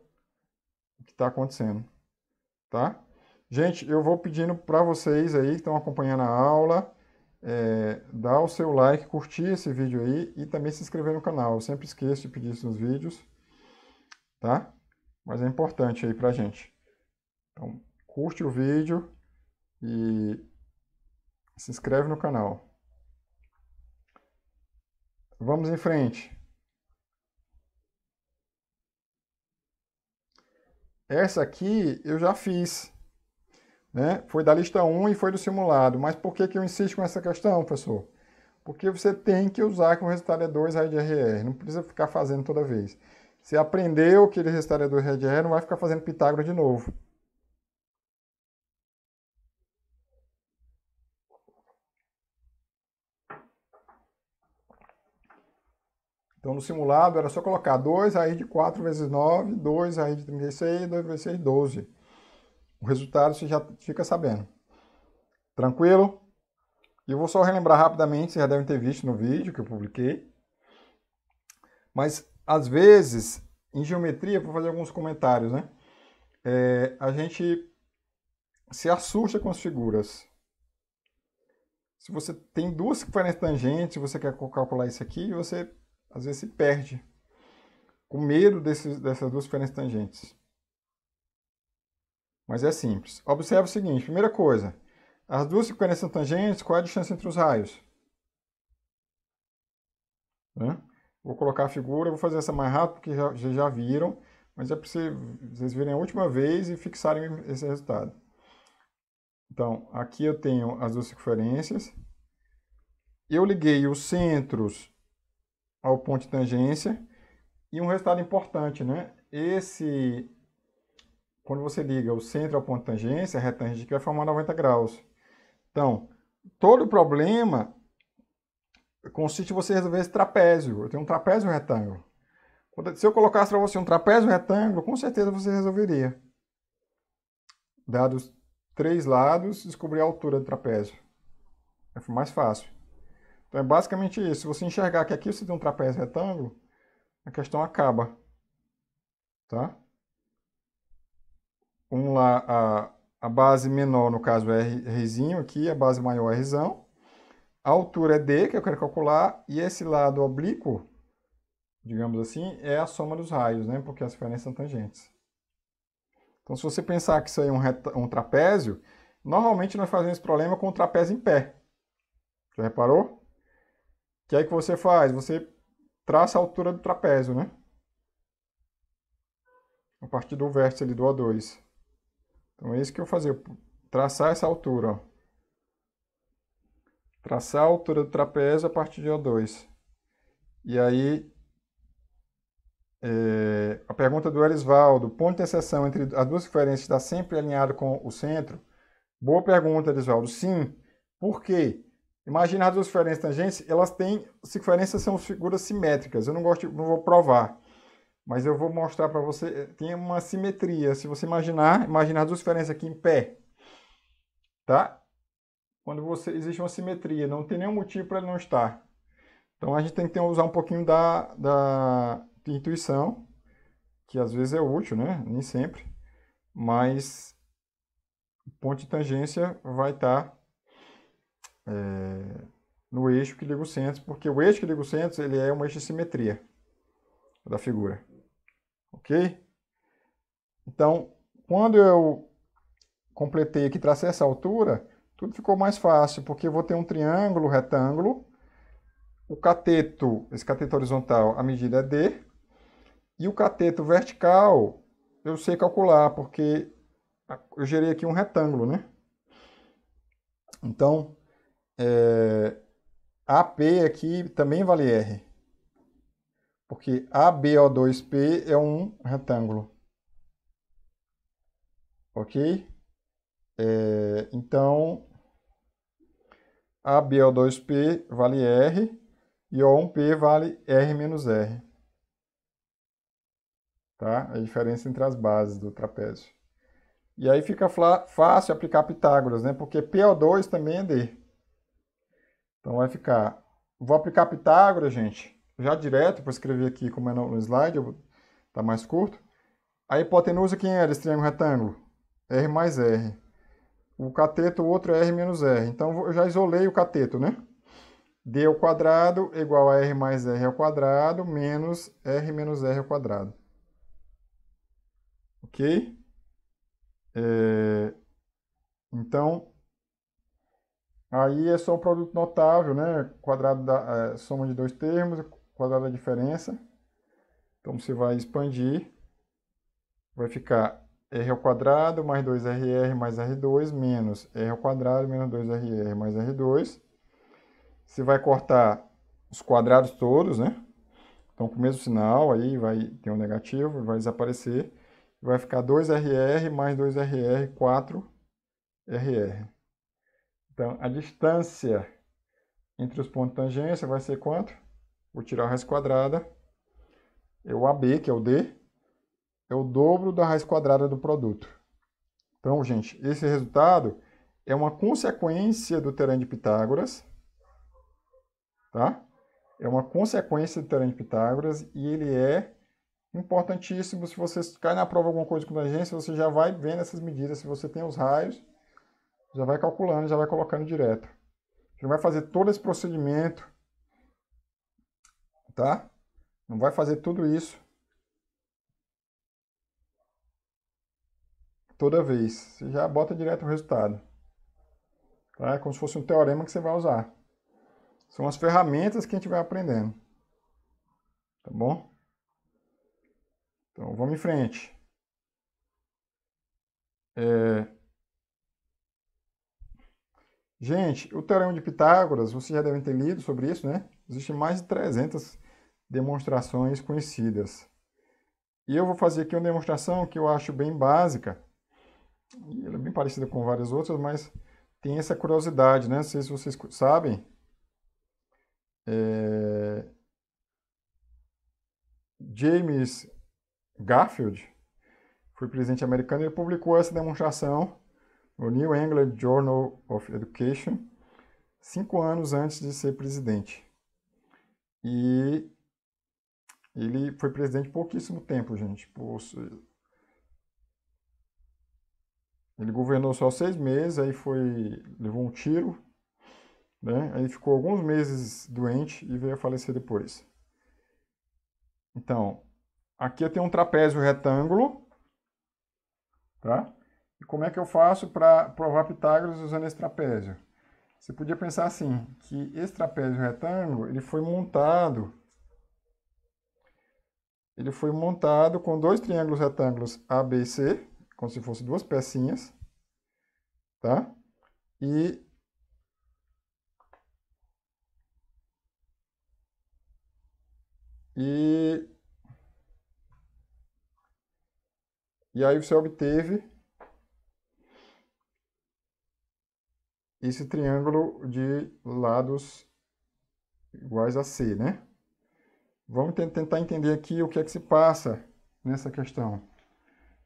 o que está acontecendo, tá? Gente, eu vou pedindo para vocês aí que estão acompanhando a aula, é, dar o seu like, curtir esse vídeo aí e também se inscrever no canal. Eu sempre esqueço de pedir isso nos vídeos, tá? Mas é importante aí para gente. Então, curte o vídeo e se inscreve no canal. Vamos em frente. Essa aqui eu já fiz. Né? Foi da lista 1 e foi do simulado. Mas por que, que eu insisto com essa questão, professor? Porque você tem que usar que o resultado é 2 raiz de RR. Não precisa ficar fazendo toda vez. Você aprendeu que ele resultado é 2 raiz de RR, não vai ficar fazendo Pitágoras de novo. Então, no simulado, era só colocar 2 raiz de 4 vezes 9, 2 raiz de 36, 2 vezes 6, 12. O resultado você já fica sabendo. Tranquilo? E eu vou só relembrar rapidamente, vocês já devem ter visto no vídeo que eu publiquei. Mas, às vezes, em geometria, vou fazer alguns comentários, né? É, a gente se assusta com as figuras. Se você tem duas diferentes tangentes, você quer calcular isso aqui, você às vezes se perde com medo desses, dessas duas diferentes tangentes. Mas é simples. Observe o seguinte: primeira coisa, as duas equações tangentes, qual é a distância entre os raios? Né? Vou colocar a figura, vou fazer essa mais rápido porque já, já viram, mas é para vocês verem a última vez e fixarem esse resultado. Então, aqui eu tenho as duas circunferências. Eu liguei os centros ao ponto de tangência. E um resultado importante, né? Esse, quando você liga o centro ao ponto de tangência, a retangente vai formar 90 graus. Então, todo problema consiste em você resolver esse trapézio. Eu tenho um trapézio e um retângulo. Se eu colocasse para você um trapézio e um retângulo, com certeza você resolveria. Dados três lados, descobrir a altura do trapézio. É mais fácil. Então é basicamente isso. Se você enxergar que aqui você tem um trapézio retângulo, a questão acaba. Tá? Vamos lá, a, a base menor, no caso, é Rzinho aqui, a base maior é Rzão. A altura é D, que eu quero calcular, e esse lado oblíquo, digamos assim, é a soma dos raios, né? Porque as diferenças são tangentes. Então, se você pensar que isso aí é um, um trapézio, normalmente nós fazemos esse problema com o trapézio em pé. Já reparou? que é que você faz? Você traça a altura do trapézio, né? A partir do vértice ali do O2. Então é isso que eu fazer traçar essa altura. Ó. Traçar a altura do trapézio a partir de O2. E aí, é, a pergunta do Elisvaldo, ponto de interseção entre as duas referências está sempre alinhado com o centro? Boa pergunta, Elisvaldo. Sim, por quê? Imagina as duas diferentes tangentes, né, elas têm circunferências são figuras simétricas. Eu não gosto, não vou provar, mas eu vou mostrar para você. Eh, tem uma simetria. Se você imaginar, imaginar as duas diferenças aqui em pé, tá? Quando você existe uma simetria, não tem nenhum motivo para ela não estar. Então a gente tem que ter, usar um pouquinho da, da intuição, que às vezes é útil, né? Nem sempre, mas o ponto de tangência vai estar tá é, no eixo que liga o centro, porque o eixo que liga o centro ele é uma eixo de simetria da figura. Ok? Então, quando eu completei aqui, tracei essa altura, tudo ficou mais fácil, porque eu vou ter um triângulo retângulo, o cateto, esse cateto horizontal, a medida é D, e o cateto vertical eu sei calcular, porque eu gerei aqui um retângulo, né? Então, é, AP aqui também vale R. Porque ABO2P é um retângulo. Ok? É, então, ABO2P vale R e O1P vale R menos R. Tá? A diferença entre as bases do trapézio. E aí fica fácil aplicar Pitágoras, né? Porque PO2 também é D. Então vai ficar. Vou aplicar Pitágoras, gente, já direto, para escrever aqui como é no slide, está mais curto. A hipotenusa quem era é? esse triângulo retângulo? R mais R. O cateto, o outro é R menos R. Então eu já isolei o cateto, né? D ao quadrado igual a R mais R ao quadrado menos R menos R ao quadrado. Ok? É... Então, Aí é só o produto notável, né? Quadrado da é, soma de dois termos, quadrado da diferença. Então você vai expandir. Vai ficar R ao quadrado mais 2RR mais R2 menos R ao quadrado menos 2RR mais R2. Você vai cortar os quadrados todos, né? Então com o mesmo sinal aí vai ter um negativo, vai desaparecer. Vai ficar 2RR mais 2RR, 4RR. Então, a distância entre os pontos de tangência vai ser quanto? Vou tirar a raiz quadrada. É o AB, que é o D, é o dobro da raiz quadrada do produto. Então, gente, esse resultado é uma consequência do teorema de Pitágoras, tá? É uma consequência do teorema de Pitágoras e ele é importantíssimo. Se você cai na prova alguma coisa com tangência, você já vai vendo essas medidas. Se você tem os raios, já vai calculando, já vai colocando direto. Você não vai fazer todo esse procedimento, tá? Não vai fazer tudo isso toda vez. Você já bota direto o resultado. Tá? É como se fosse um teorema que você vai usar. São as ferramentas que a gente vai aprendendo. Tá bom? Então, vamos em frente. É, Gente, o Teorema de Pitágoras, vocês já devem ter lido sobre isso, né? Existem mais de 300 demonstrações conhecidas. E eu vou fazer aqui uma demonstração que eu acho bem básica. Ela é bem parecida com várias outras, mas tem essa curiosidade, né? Não sei se vocês sabem. É... James Garfield foi presidente americano. Ele publicou essa demonstração o New England Journal of Education, cinco anos antes de ser presidente. E ele foi presidente pouquíssimo tempo, gente. Ele governou só seis meses, aí foi levou um tiro, né? Aí ficou alguns meses doente e veio a falecer depois. Então, aqui eu tenho um trapézio retângulo, tá? como é que eu faço para provar Pitágoras usando esse trapézio? Você podia pensar assim, que esse trapézio retângulo, ele foi montado ele foi montado com dois triângulos retângulos A, B e C, como se fossem duas pecinhas, tá? E E, e aí você obteve esse triângulo de lados iguais a C, né? Vamos tentar entender aqui o que é que se passa nessa questão.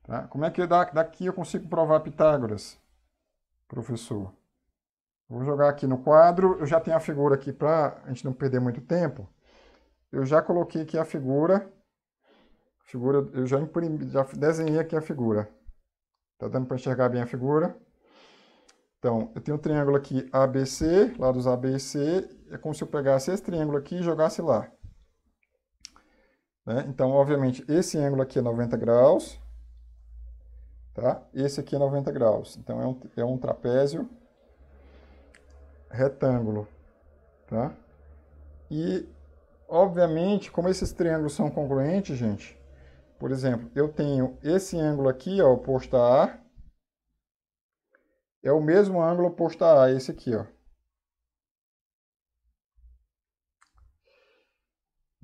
Tá? Como é que daqui eu consigo provar Pitágoras, professor? Vou jogar aqui no quadro, eu já tenho a figura aqui para a gente não perder muito tempo. Eu já coloquei aqui a figura, figura eu já, imprimi, já desenhei aqui a figura. Tá dando para enxergar bem a figura? Então, eu tenho o um triângulo aqui ABC, lados ABC, é como se eu pegasse esse triângulo aqui e jogasse lá. Né? Então, obviamente, esse ângulo aqui é 90 graus, tá? Esse aqui é 90 graus, então é um, é um trapézio retângulo, tá? E, obviamente, como esses triângulos são congruentes, gente, por exemplo, eu tenho esse ângulo aqui, ó, oposto a A, é o mesmo ângulo oposto a A, esse aqui, ó.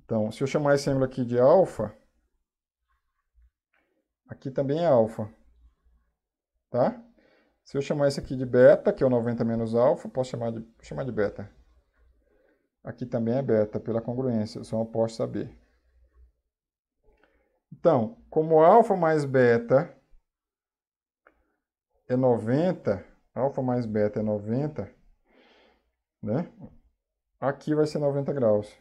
Então, se eu chamar esse ângulo aqui de alfa, aqui também é alfa, tá? Se eu chamar esse aqui de beta, que é o 90 menos alfa, posso chamar de, chamar de beta. Aqui também é beta, pela congruência, são opostos a B. Então, como alfa mais beta é 90, alfa mais beta é 90, né? Aqui vai ser 90 graus.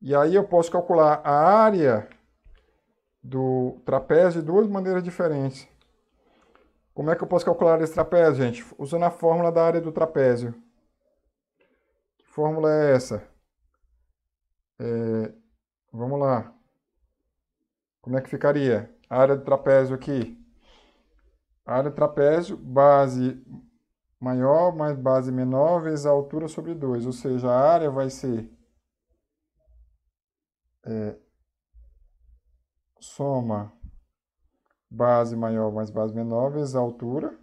E aí eu posso calcular a área do trapézio de duas maneiras diferentes. Como é que eu posso calcular esse trapézio, gente? Usando a fórmula da área do trapézio. Que fórmula é essa? É, vamos lá. Como é que ficaria? A área de trapézio aqui. área de trapézio, base maior mais base menor vezes a altura sobre 2. Ou seja, a área vai ser é, soma base maior mais base menor vezes a altura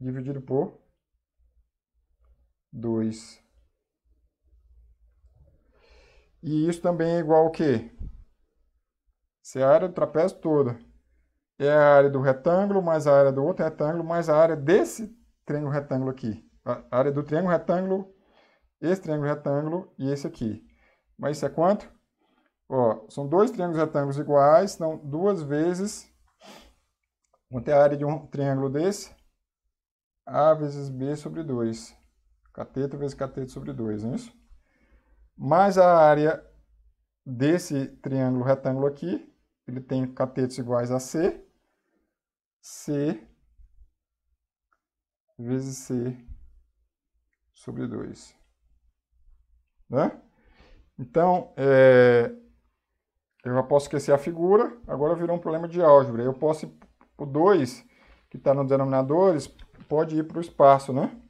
dividido por 2. E isso também é igual ao quê? Se a área do trapézio toda é a área do retângulo, mais a área do outro retângulo, mais a área desse triângulo retângulo aqui. A área do triângulo retângulo, esse triângulo retângulo e esse aqui. Mas isso é quanto? Ó, são dois triângulos retângulos iguais, então duas vezes... Quanto é a área de um triângulo desse? A vezes B sobre 2. Cateto vezes cateto sobre 2, não é isso? Mais a área desse triângulo retângulo aqui, ele tem catetos iguais a C, C vezes C sobre 2. Né? Então, é, eu já posso esquecer a figura, agora virou um problema de álgebra. Eu posso ir para o 2, que está no denominadores, pode ir para o espaço, né?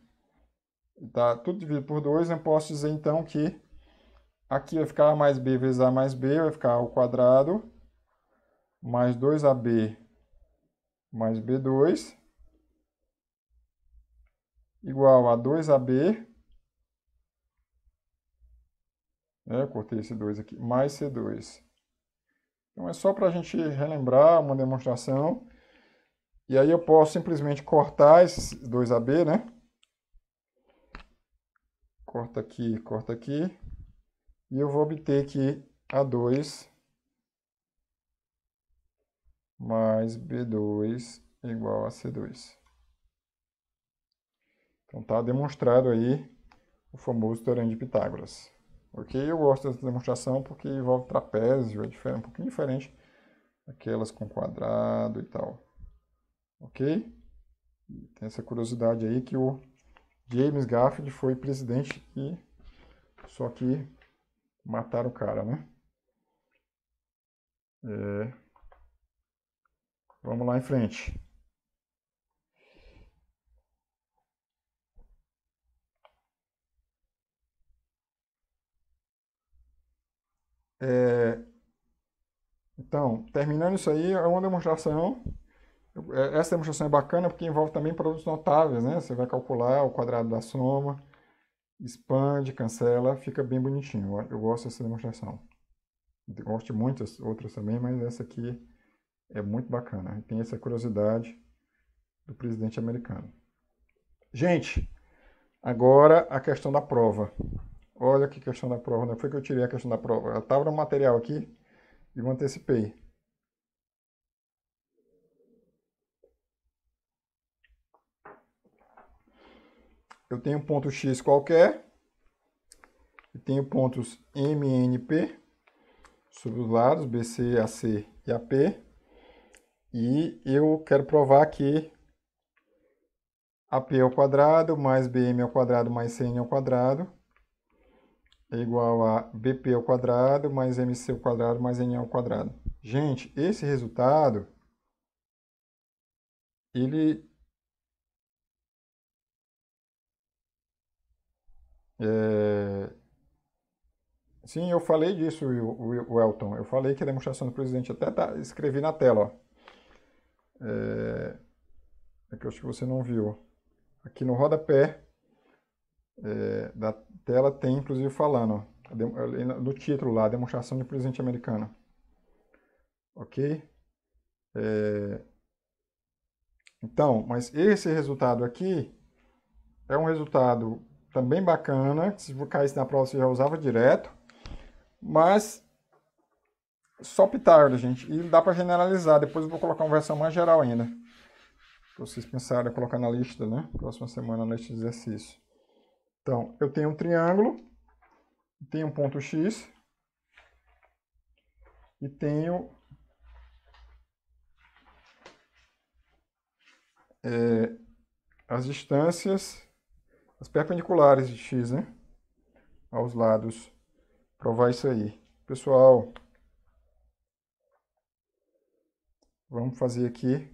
Tá tudo dividido por 2, eu posso dizer então que aqui vai ficar A mais B vezes A mais B, vai ficar ao quadrado mais 2AB mais B2 igual a 2AB, né, cortei esse 2 aqui, mais C2. Então é só para a gente relembrar uma demonstração. E aí eu posso simplesmente cortar esses 2AB, né? Corta aqui, corta aqui. E eu vou obter que A2 mais B2 igual a C2. Então está demonstrado aí o famoso Teorema de Pitágoras. Ok? Eu gosto dessa demonstração porque envolve trapézio, é diferente, um pouquinho diferente daquelas com quadrado e tal. Ok? tem essa curiosidade aí que o James Garfield foi presidente e só que mataram o cara, né? É, Vamos lá em frente. É, então, terminando isso aí, é uma demonstração. É, essa demonstração é bacana porque envolve também produtos notáveis, né? Você vai calcular o quadrado da soma, expande, cancela, fica bem bonitinho. Eu, eu gosto dessa demonstração. Eu gosto de muitas outras também, mas essa aqui é muito bacana. Tem essa curiosidade do presidente americano. Gente, agora a questão da prova. Olha que questão da prova, não né? foi que eu tirei a questão da prova. Ela estava no material aqui e eu antecipei. Eu tenho ponto X qualquer e tenho pontos MNP sobre os lados BC, AC e AP. E eu quero provar que AP ao quadrado mais BM ao quadrado mais CN ao quadrado é igual a BP ao quadrado mais MC ao quadrado mais N ao quadrado. Gente, esse resultado ele é... Sim, eu falei disso, Elton. Eu falei que a demonstração do presidente até tá, escrevi na tela, ó. É, que eu acho que você não viu. Aqui no rodapé é, da tela tem, inclusive, falando no do título lá, demonstração de presente americano. Ok? É, então, mas esse resultado aqui é um resultado também bacana, se caísse na prova você já usava direto, mas só Pitágoras, gente. E dá para generalizar. Depois eu vou colocar uma versão mais geral ainda. Para vocês pensarem, colocar na lista, né? Próxima semana na lista de exercício. Então, eu tenho um triângulo, tenho um ponto X e tenho é, as distâncias, as perpendiculares de X, né? Aos lados. Provar isso aí. Pessoal, Vamos fazer aqui.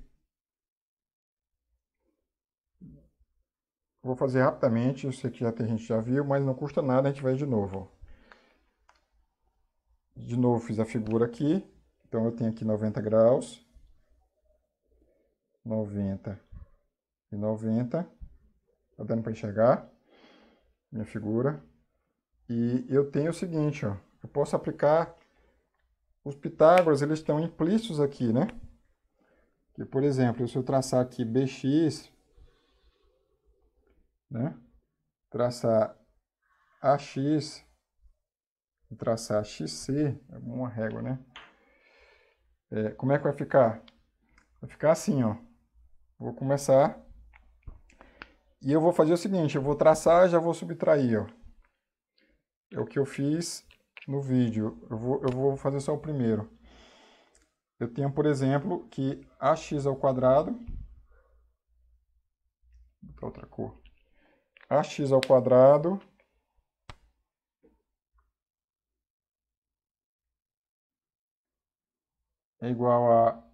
Vou fazer rapidamente, eu sei que já tem gente já viu, mas não custa nada, a gente vai de novo. De novo fiz a figura aqui, então eu tenho aqui 90 graus. 90 e 90. Tá dando para enxergar minha figura. E eu tenho o seguinte, ó, eu posso aplicar os Pitágoras, eles estão implícitos aqui, né? E, por exemplo, se eu traçar aqui BX, né? traçar AX, traçar XC, é uma régua, né? É, como é que vai ficar? Vai ficar assim, ó. Vou começar e eu vou fazer o seguinte, eu vou traçar já vou subtrair, ó. É o que eu fiz no vídeo. Eu vou, eu vou fazer só o primeiro. Eu tenho, por exemplo, que ax ao quadrado, outra cor, ax ao quadrado é igual a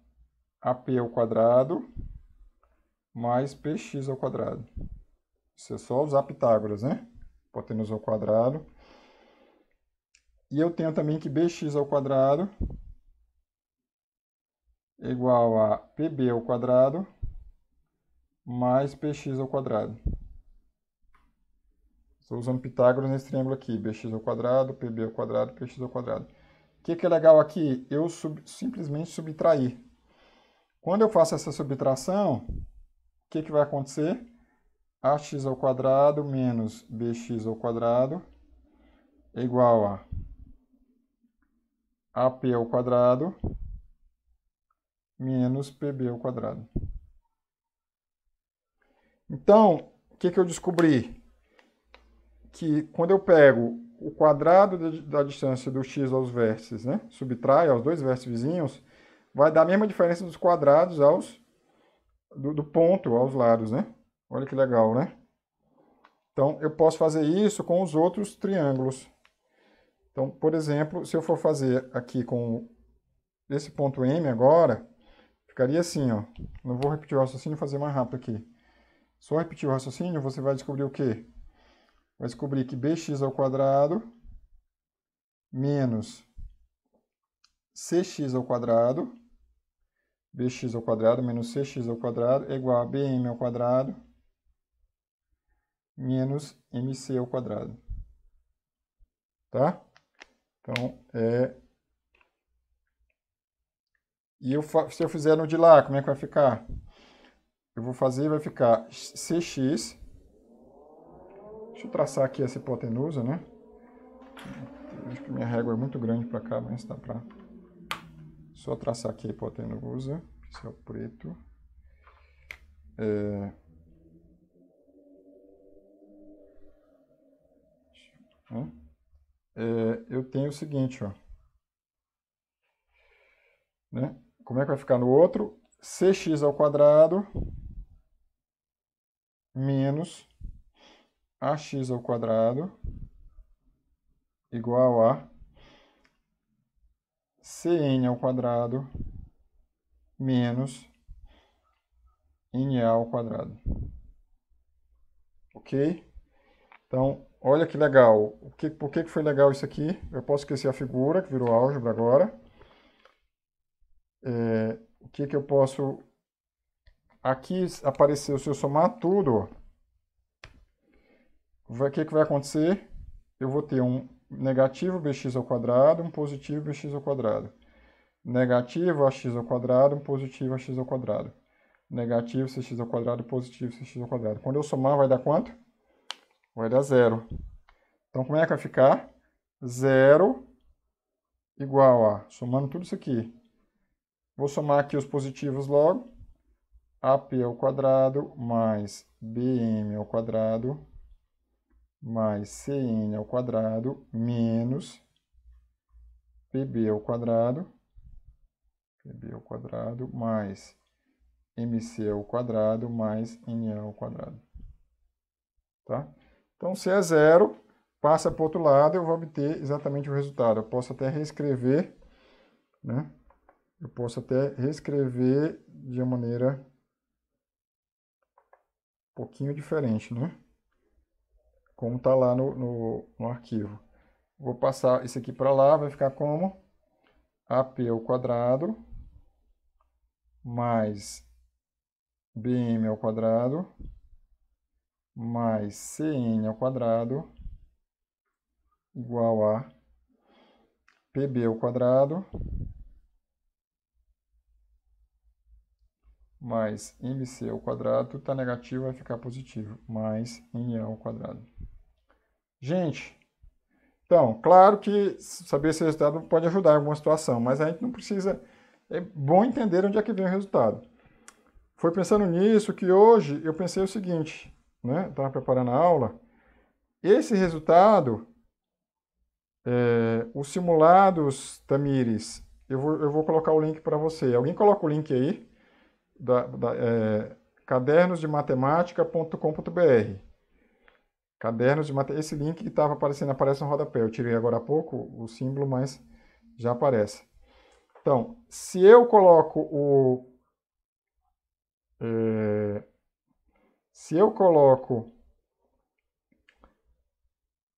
ap ao quadrado mais px ao quadrado. Isso é só usar Pitágoras, né? Hipotenusa ao quadrado. E eu tenho também que bx ao quadrado igual a pb ao quadrado mais px ao quadrado. Estou usando Pitágoras nesse triângulo aqui, bx ao quadrado, pb ao quadrado, px ao quadrado. O que, que é legal aqui? Eu sub, simplesmente subtrair. Quando eu faço essa subtração, o que, que vai acontecer? ax ao quadrado menos bx ao quadrado é igual a ap ao quadrado menos pb ao quadrado. Então, o que, que eu descobri? Que quando eu pego o quadrado de, da distância do x aos vértices, né? subtrai aos dois vértices vizinhos, vai dar a mesma diferença dos quadrados aos do, do, ponto aos lados, né? Olha que legal, né? Então, eu posso fazer isso com os outros triângulos. Então, por exemplo, se eu for fazer aqui com esse ponto M agora, Ficaria assim, ó. Não vou repetir o raciocínio e fazer mais rápido aqui. Só repetir o raciocínio, você vai descobrir o quê? Vai descobrir que bx ao quadrado menos cx ao quadrado bx ao quadrado menos cx ao quadrado é igual a bm ao quadrado menos mc ao quadrado. Tá? Então, é e eu, se eu fizer no de lá, como é que vai ficar? Eu vou fazer, vai ficar CX. Deixa eu traçar aqui essa hipotenusa, né? Acho que minha régua é muito grande para cá, mas dá para... Só traçar aqui a hipotenusa, pincel é preto. É... É, eu tenho o seguinte, ó. Né? como é que vai ficar no outro? cx ao quadrado menos ax ao quadrado igual a cn ao quadrado menos na ao quadrado. Ok? Então, olha que legal. O que, por que, que foi legal isso aqui? Eu posso esquecer a figura, que virou álgebra agora. É, o que, que eu posso... Aqui apareceu, se eu somar tudo, o que, que vai acontecer? Eu vou ter um negativo bx ao quadrado, um positivo bx ao quadrado. Negativo ax ao quadrado, um positivo ax ao quadrado. Negativo cx ao quadrado, positivo cx ao quadrado. Quando eu somar, vai dar quanto? Vai dar zero. Então, como é que vai ficar? Zero igual a, somando tudo isso aqui, Vou somar aqui os positivos logo. AP ao quadrado mais BM ao quadrado mais CN ao quadrado menos PB ao quadrado PB ao quadrado mais MC ao quadrado mais NA ao quadrado. Tá? Então, se é zero, passa para o outro lado, eu vou obter exatamente o resultado. Eu posso até reescrever, né? Eu posso até reescrever de uma maneira um pouquinho diferente, né? Como está lá no, no, no, arquivo. Vou passar isso aqui para lá, vai ficar como AP ao quadrado mais BM ao quadrado mais CN ao quadrado igual a PB ao quadrado mais mc ao quadrado está negativo, vai ficar positivo, mais na ao quadrado. Gente, então, claro que saber esse resultado pode ajudar em alguma situação, mas a gente não precisa, é bom entender onde é que vem o resultado. Foi pensando nisso que hoje eu pensei o seguinte, né, estava preparando a aula, esse resultado, é, os simulados Tamires, eu vou, eu vou colocar o link para você. Alguém coloca o link aí? da, da, é, cadernosdematemática.com.br. Cadernos de matemática. Esse link que estava aparecendo aparece no rodapé. Eu tirei agora há pouco o símbolo, mas já aparece. Então, se eu coloco o. É, se eu coloco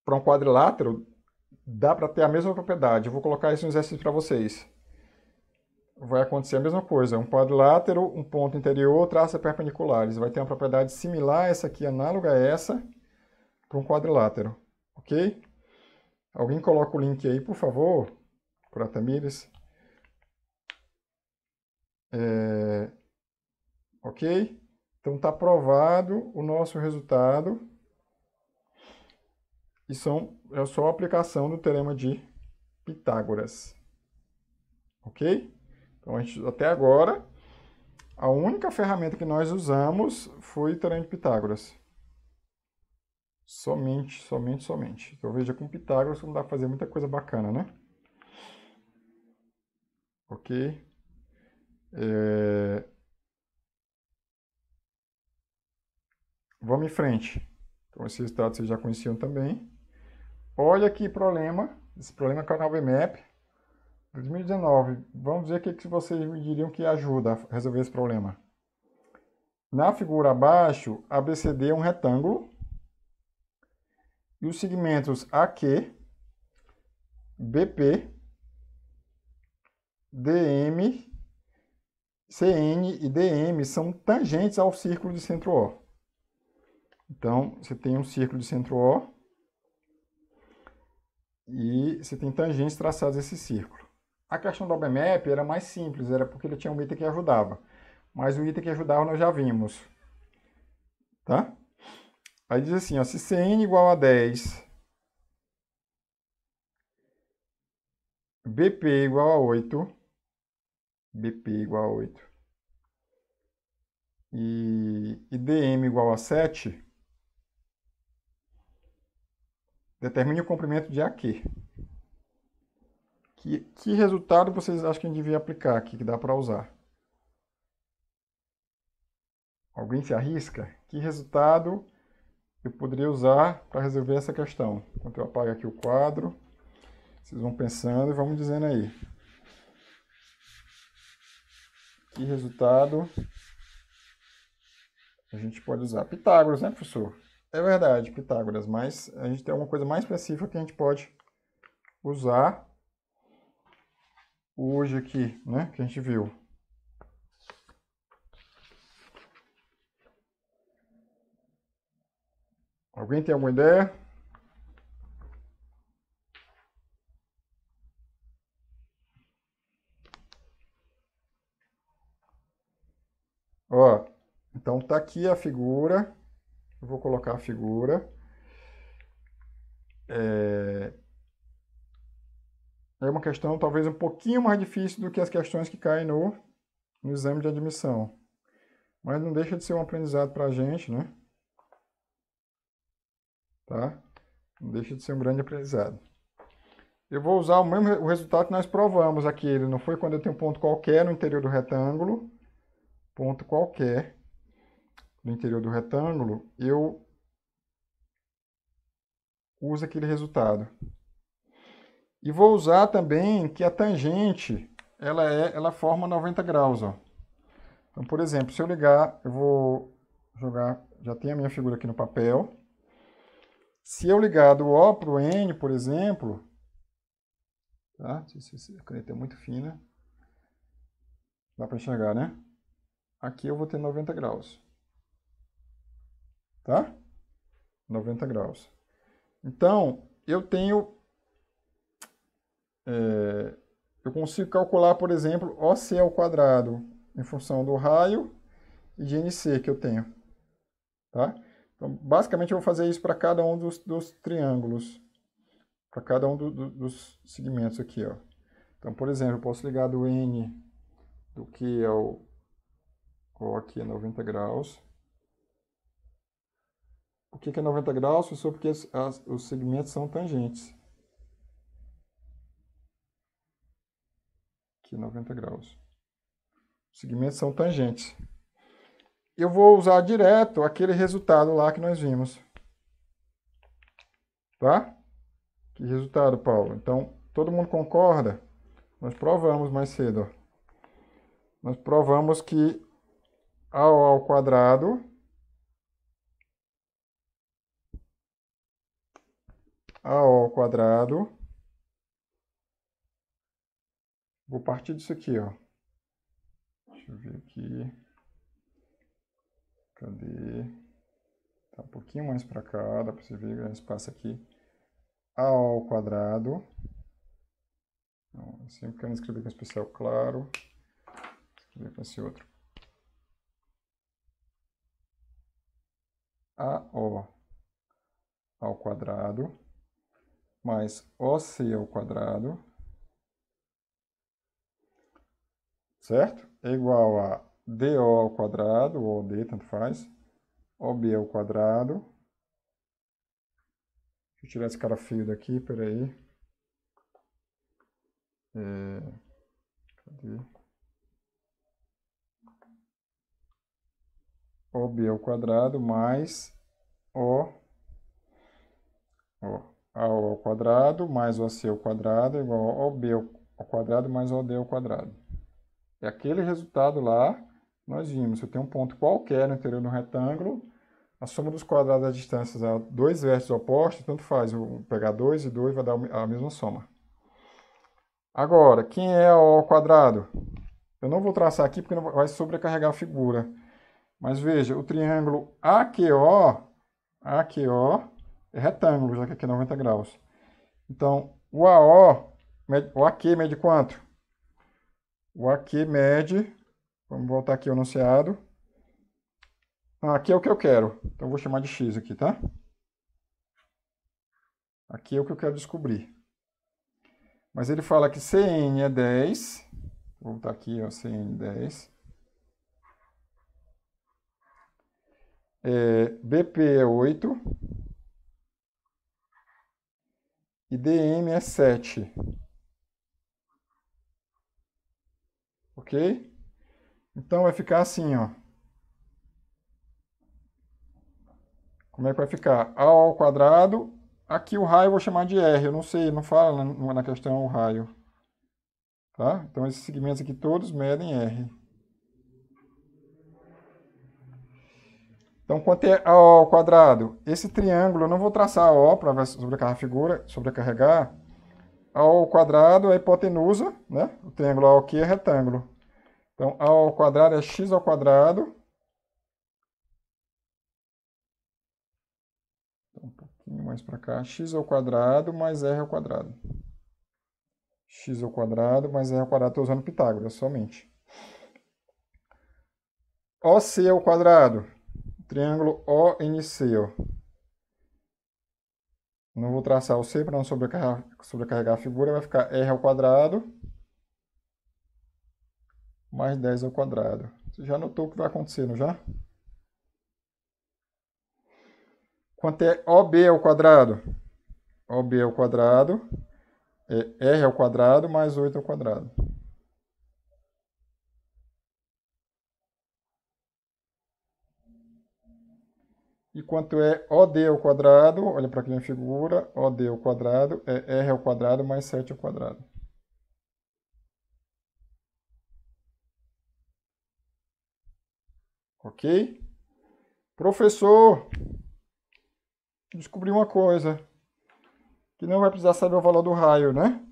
para um quadrilátero, dá para ter a mesma propriedade. Eu vou colocar isso no exercício para vocês vai acontecer a mesma coisa. É um quadrilátero, um ponto interior, traça perpendiculares. Vai ter uma propriedade similar a essa aqui, análoga a essa, para um quadrilátero. Ok? Alguém coloca o link aí, por favor, para Tamires. É... Ok? Então está provado o nosso resultado. E são, é só a aplicação do teorema de Pitágoras. Ok? Então, gente, até agora, a única ferramenta que nós usamos foi o Teorema de Pitágoras. Somente, somente, somente. Então veja, é com Pitágoras não dá para fazer muita coisa bacana, né? Ok? É... Vamos em frente. Então esse resultado vocês já conheciam também. Olha que problema. Esse problema é com a map 2019, vamos ver o que, que vocês me diriam que ajuda a resolver esse problema. Na figura abaixo, ABCD é um retângulo e os segmentos AQ, BP, DM, CN e DM são tangentes ao círculo de centro O. Então, você tem um círculo de centro O e você tem tangentes traçadas a esse círculo. A questão do OBMAP era mais simples, era porque ele tinha um item que ajudava. Mas o item que ajudava nós já vimos. Tá? Aí diz assim, ó, se Cn igual a 10, BP igual a 8, BP igual a 8, e, e DM igual a 7, determine o comprimento de AQ. Que, que resultado vocês acham que a gente devia aplicar aqui, que dá para usar? Alguém se arrisca? Que resultado eu poderia usar para resolver essa questão? Enquanto eu apago aqui o quadro, vocês vão pensando e vamos dizendo aí. Que resultado a gente pode usar? Pitágoras, né, professor? É verdade, Pitágoras, mas a gente tem uma coisa mais específica que a gente pode usar hoje aqui, né, que a gente viu. Alguém tem alguma ideia? Ó, então tá aqui a figura. Eu vou colocar a figura. É, é uma questão talvez um pouquinho mais difícil do que as questões que caem no, no exame de admissão. Mas não deixa de ser um aprendizado para a gente, né? Tá? Não deixa de ser um grande aprendizado. Eu vou usar o mesmo o resultado que nós provamos aqui. Ele não foi quando eu tenho um ponto qualquer no interior do retângulo. Ponto qualquer no interior do retângulo. Eu uso aquele resultado. E vou usar também que a tangente, ela, é, ela forma 90 graus. Ó. Então, por exemplo, se eu ligar, eu vou jogar, já tem a minha figura aqui no papel. Se eu ligar do O para o N, por exemplo, tá? a caneta é muito fina, dá para enxergar, né? Aqui eu vou ter 90 graus, tá? 90 graus. Então, eu tenho é, eu consigo calcular, por exemplo, OC ao quadrado em função do raio e de NC que eu tenho. Tá? Então, basicamente, eu vou fazer isso para cada um dos, dos triângulos, para cada um do, do, dos segmentos aqui. Ó. Então, por exemplo, eu posso ligar do N do Q ao O aqui é a 90 graus. O que é 90 graus? Professor, porque as, os segmentos são tangentes. que 90 graus. Os segmentos são tangentes. Eu vou usar direto aquele resultado lá que nós vimos. Tá? Que resultado, Paulo? Então, todo mundo concorda? Nós provamos mais cedo. Nós provamos que A ao quadrado A ao quadrado Vou partir disso aqui, ó. Deixa eu ver aqui. Cadê? Tá um pouquinho mais para cá, dá para você ver um espaço aqui. A ao quadrado. Não, eu sempre quero escrever com especial claro. Escrever com esse outro. AO ao quadrado mais OC ao quadrado certo? É igual a DO ao quadrado, ou D, tanto faz, OB ao quadrado. Deixa eu tirar esse cara fio daqui, peraí. É, cadê? OB ao quadrado mais O, o ao quadrado mais OC ao quadrado é igual a OB ao quadrado mais OD ao quadrado. É aquele resultado lá, nós vimos, eu tenho um ponto qualquer no interior do retângulo, a soma dos quadrados das distâncias a dois vértices opostos, tanto faz, eu pegar 2 e 2 vai dar a mesma soma. Agora, quem é O quadrado? Eu não vou traçar aqui porque vai sobrecarregar a figura. Mas veja, o triângulo AQO, AQO é retângulo, já que aqui é 90 graus. Então, o AO, o AQ mede quanto? O aqui mede, vamos voltar aqui ao enunciado. Ah, aqui é o que eu quero, então eu vou chamar de x aqui, tá? Aqui é o que eu quero descobrir. Mas ele fala que Cn é 10, vou voltar aqui, ó, Cn 10. É, BP é 8 e DM é 7. Ok? Então vai ficar assim, ó. Como é que vai ficar? A ao quadrado. Aqui o raio eu vou chamar de R. Eu não sei, não fala na questão o raio. Tá? Então esses segmentos aqui todos medem R. Então, quanto é A ao quadrado? Esse triângulo, eu não vou traçar O para sobrecarregar a figura, sobrecarregar, a ao quadrado é hipotenusa, né? O triângulo A aqui é retângulo. Então, A ao quadrado é x ao quadrado. Então, um pouquinho mais para cá. x ao quadrado mais r ao quadrado. x ao quadrado mais r ao quadrado. Estou usando Pitágoras somente. OC ao quadrado. Triângulo ONC, ó não vou traçar o C para não sobrecarregar, sobrecarregar a figura. Vai ficar R ao quadrado mais 10 ao quadrado. Você já notou o que vai acontecer, não já? Quanto é OB ao quadrado? OB ao quadrado é R ao quadrado mais 8 ao quadrado. E quanto é OD ao quadrado, olha para aqui na é figura, OD ao quadrado é R ao quadrado mais 7 ao quadrado. Ok? Professor, descobri uma coisa. Que não vai precisar saber o valor do raio, né?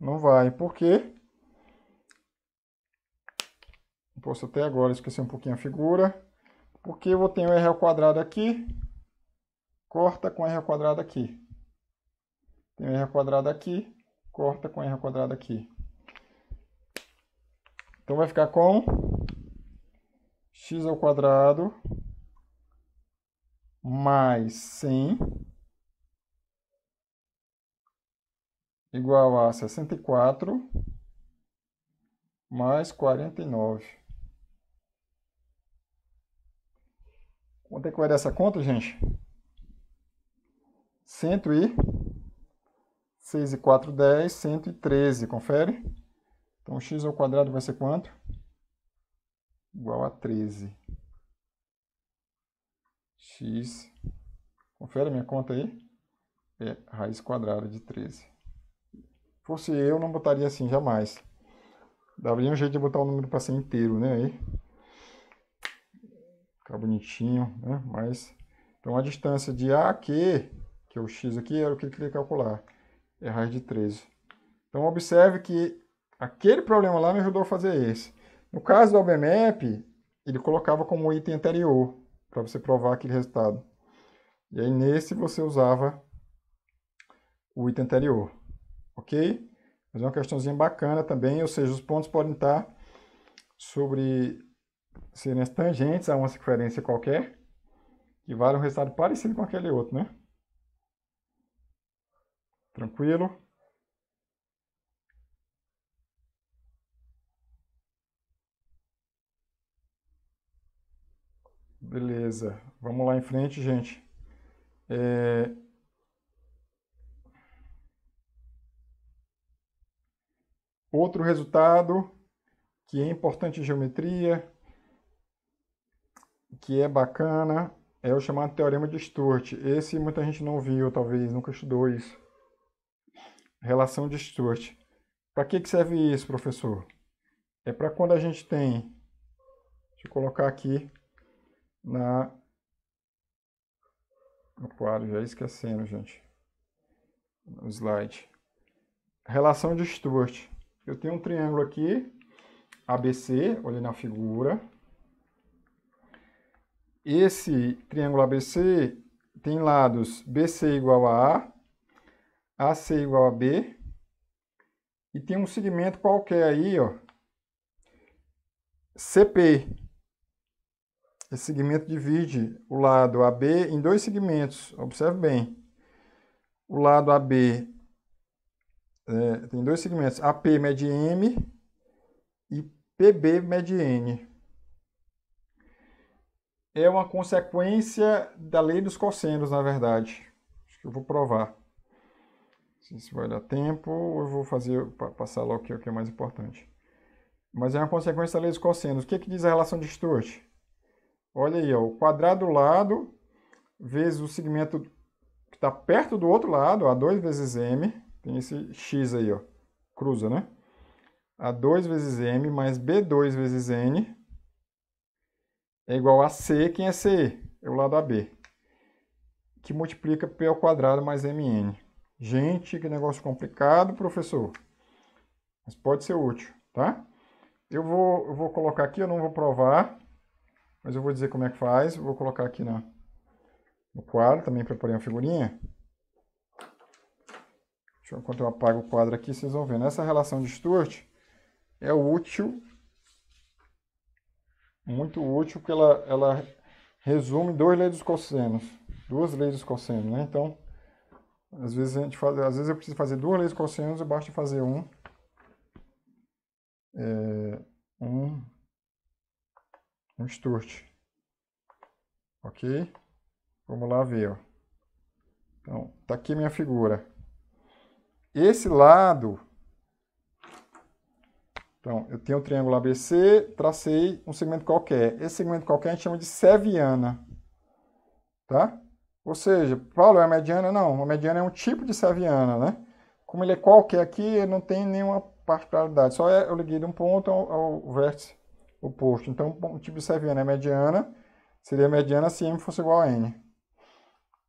Não vai. Por quê? Posso até agora esquecer um pouquinho a figura porque eu tenho R ao quadrado aqui, corta com R ao quadrado aqui. Tenho R ao quadrado aqui, corta com R ao quadrado aqui. Então vai ficar com x ao quadrado mais 100 igual a 64 mais 49. Quanto é que vai dar essa conta, gente? 106 e 4, 10, 113, confere? Então, x ao quadrado vai ser quanto? Igual a 13. x, confere minha conta aí, é raiz quadrada de 13. Fosse eu, não botaria assim, jamais. Daria um jeito de botar o número para ser inteiro, né? Aí, Fica bonitinho, né? Mas, então a distância de A que é o X aqui, era o que ele queria calcular. É raiz de 13. Então observe que aquele problema lá me ajudou a fazer esse. No caso do OBMAP, ele colocava como item anterior, para você provar aquele resultado. E aí nesse você usava o item anterior, ok? Mas é uma questãozinha bacana também, ou seja, os pontos podem estar sobre serem as tangentes a uma circunferência qualquer, que vale um resultado parecido com aquele outro, né? Tranquilo? Beleza, vamos lá em frente, gente. É... Outro resultado que é importante em geometria, que é bacana é o chamado Teorema de Sturt. Esse muita gente não viu, talvez, nunca estudou isso. Relação de Sturt. Para que, que serve isso, professor? É para quando a gente tem. Deixa eu colocar aqui na. O quadro, já esquecendo, gente. No slide. Relação de Sturt. Eu tenho um triângulo aqui, ABC, olha na figura esse triângulo ABC tem lados BC igual a A, AC igual a B, e tem um segmento qualquer aí, ó, CP. Esse segmento divide o lado AB em dois segmentos, observe bem. O lado AB é, tem dois segmentos, AP mede M e PB mede N é uma consequência da lei dos cossenos, na verdade. Acho que eu vou provar. Não sei se vai dar tempo ou eu vou fazer, passar lá o que é mais importante. Mas é uma consequência da lei dos cossenos. O que, é que diz a relação de Sturt? Olha aí, ó, o quadrado do lado vezes o segmento que está perto do outro lado, A2 vezes M, tem esse X aí, ó, cruza, né? A2 vezes M mais B2 vezes N é igual a C, quem é CE? É o lado AB, que multiplica P ao quadrado mais MN. Gente, que negócio complicado, professor. Mas pode ser útil, tá? Eu vou, eu vou colocar aqui, eu não vou provar, mas eu vou dizer como é que faz. Eu vou colocar aqui na, no quadro, também preparei uma figurinha. Deixa eu, enquanto eu apago o quadro aqui, vocês vão ver. Nessa relação de Stuart, é útil muito útil, porque ela, ela resume duas leis dos cossenos. Duas leis dos cossenos, né? Então, às vezes, a gente faz, às vezes eu preciso fazer duas leis dos cossenos e basta fazer um. É, um, um sturt. Ok? Vamos lá ver. Ó. Então, tá aqui minha figura. Esse lado então, eu tenho o triângulo ABC, tracei um segmento qualquer. Esse segmento qualquer a gente chama de seviana. Tá? Ou seja, Paulo, é a mediana? Não, a mediana é um tipo de seviana, né? Como ele é qualquer aqui, não tem nenhuma particularidade. Só é, eu liguei de um ponto ao, ao vértice oposto. Então, um tipo de seviana é mediana. Seria mediana se M fosse igual a N.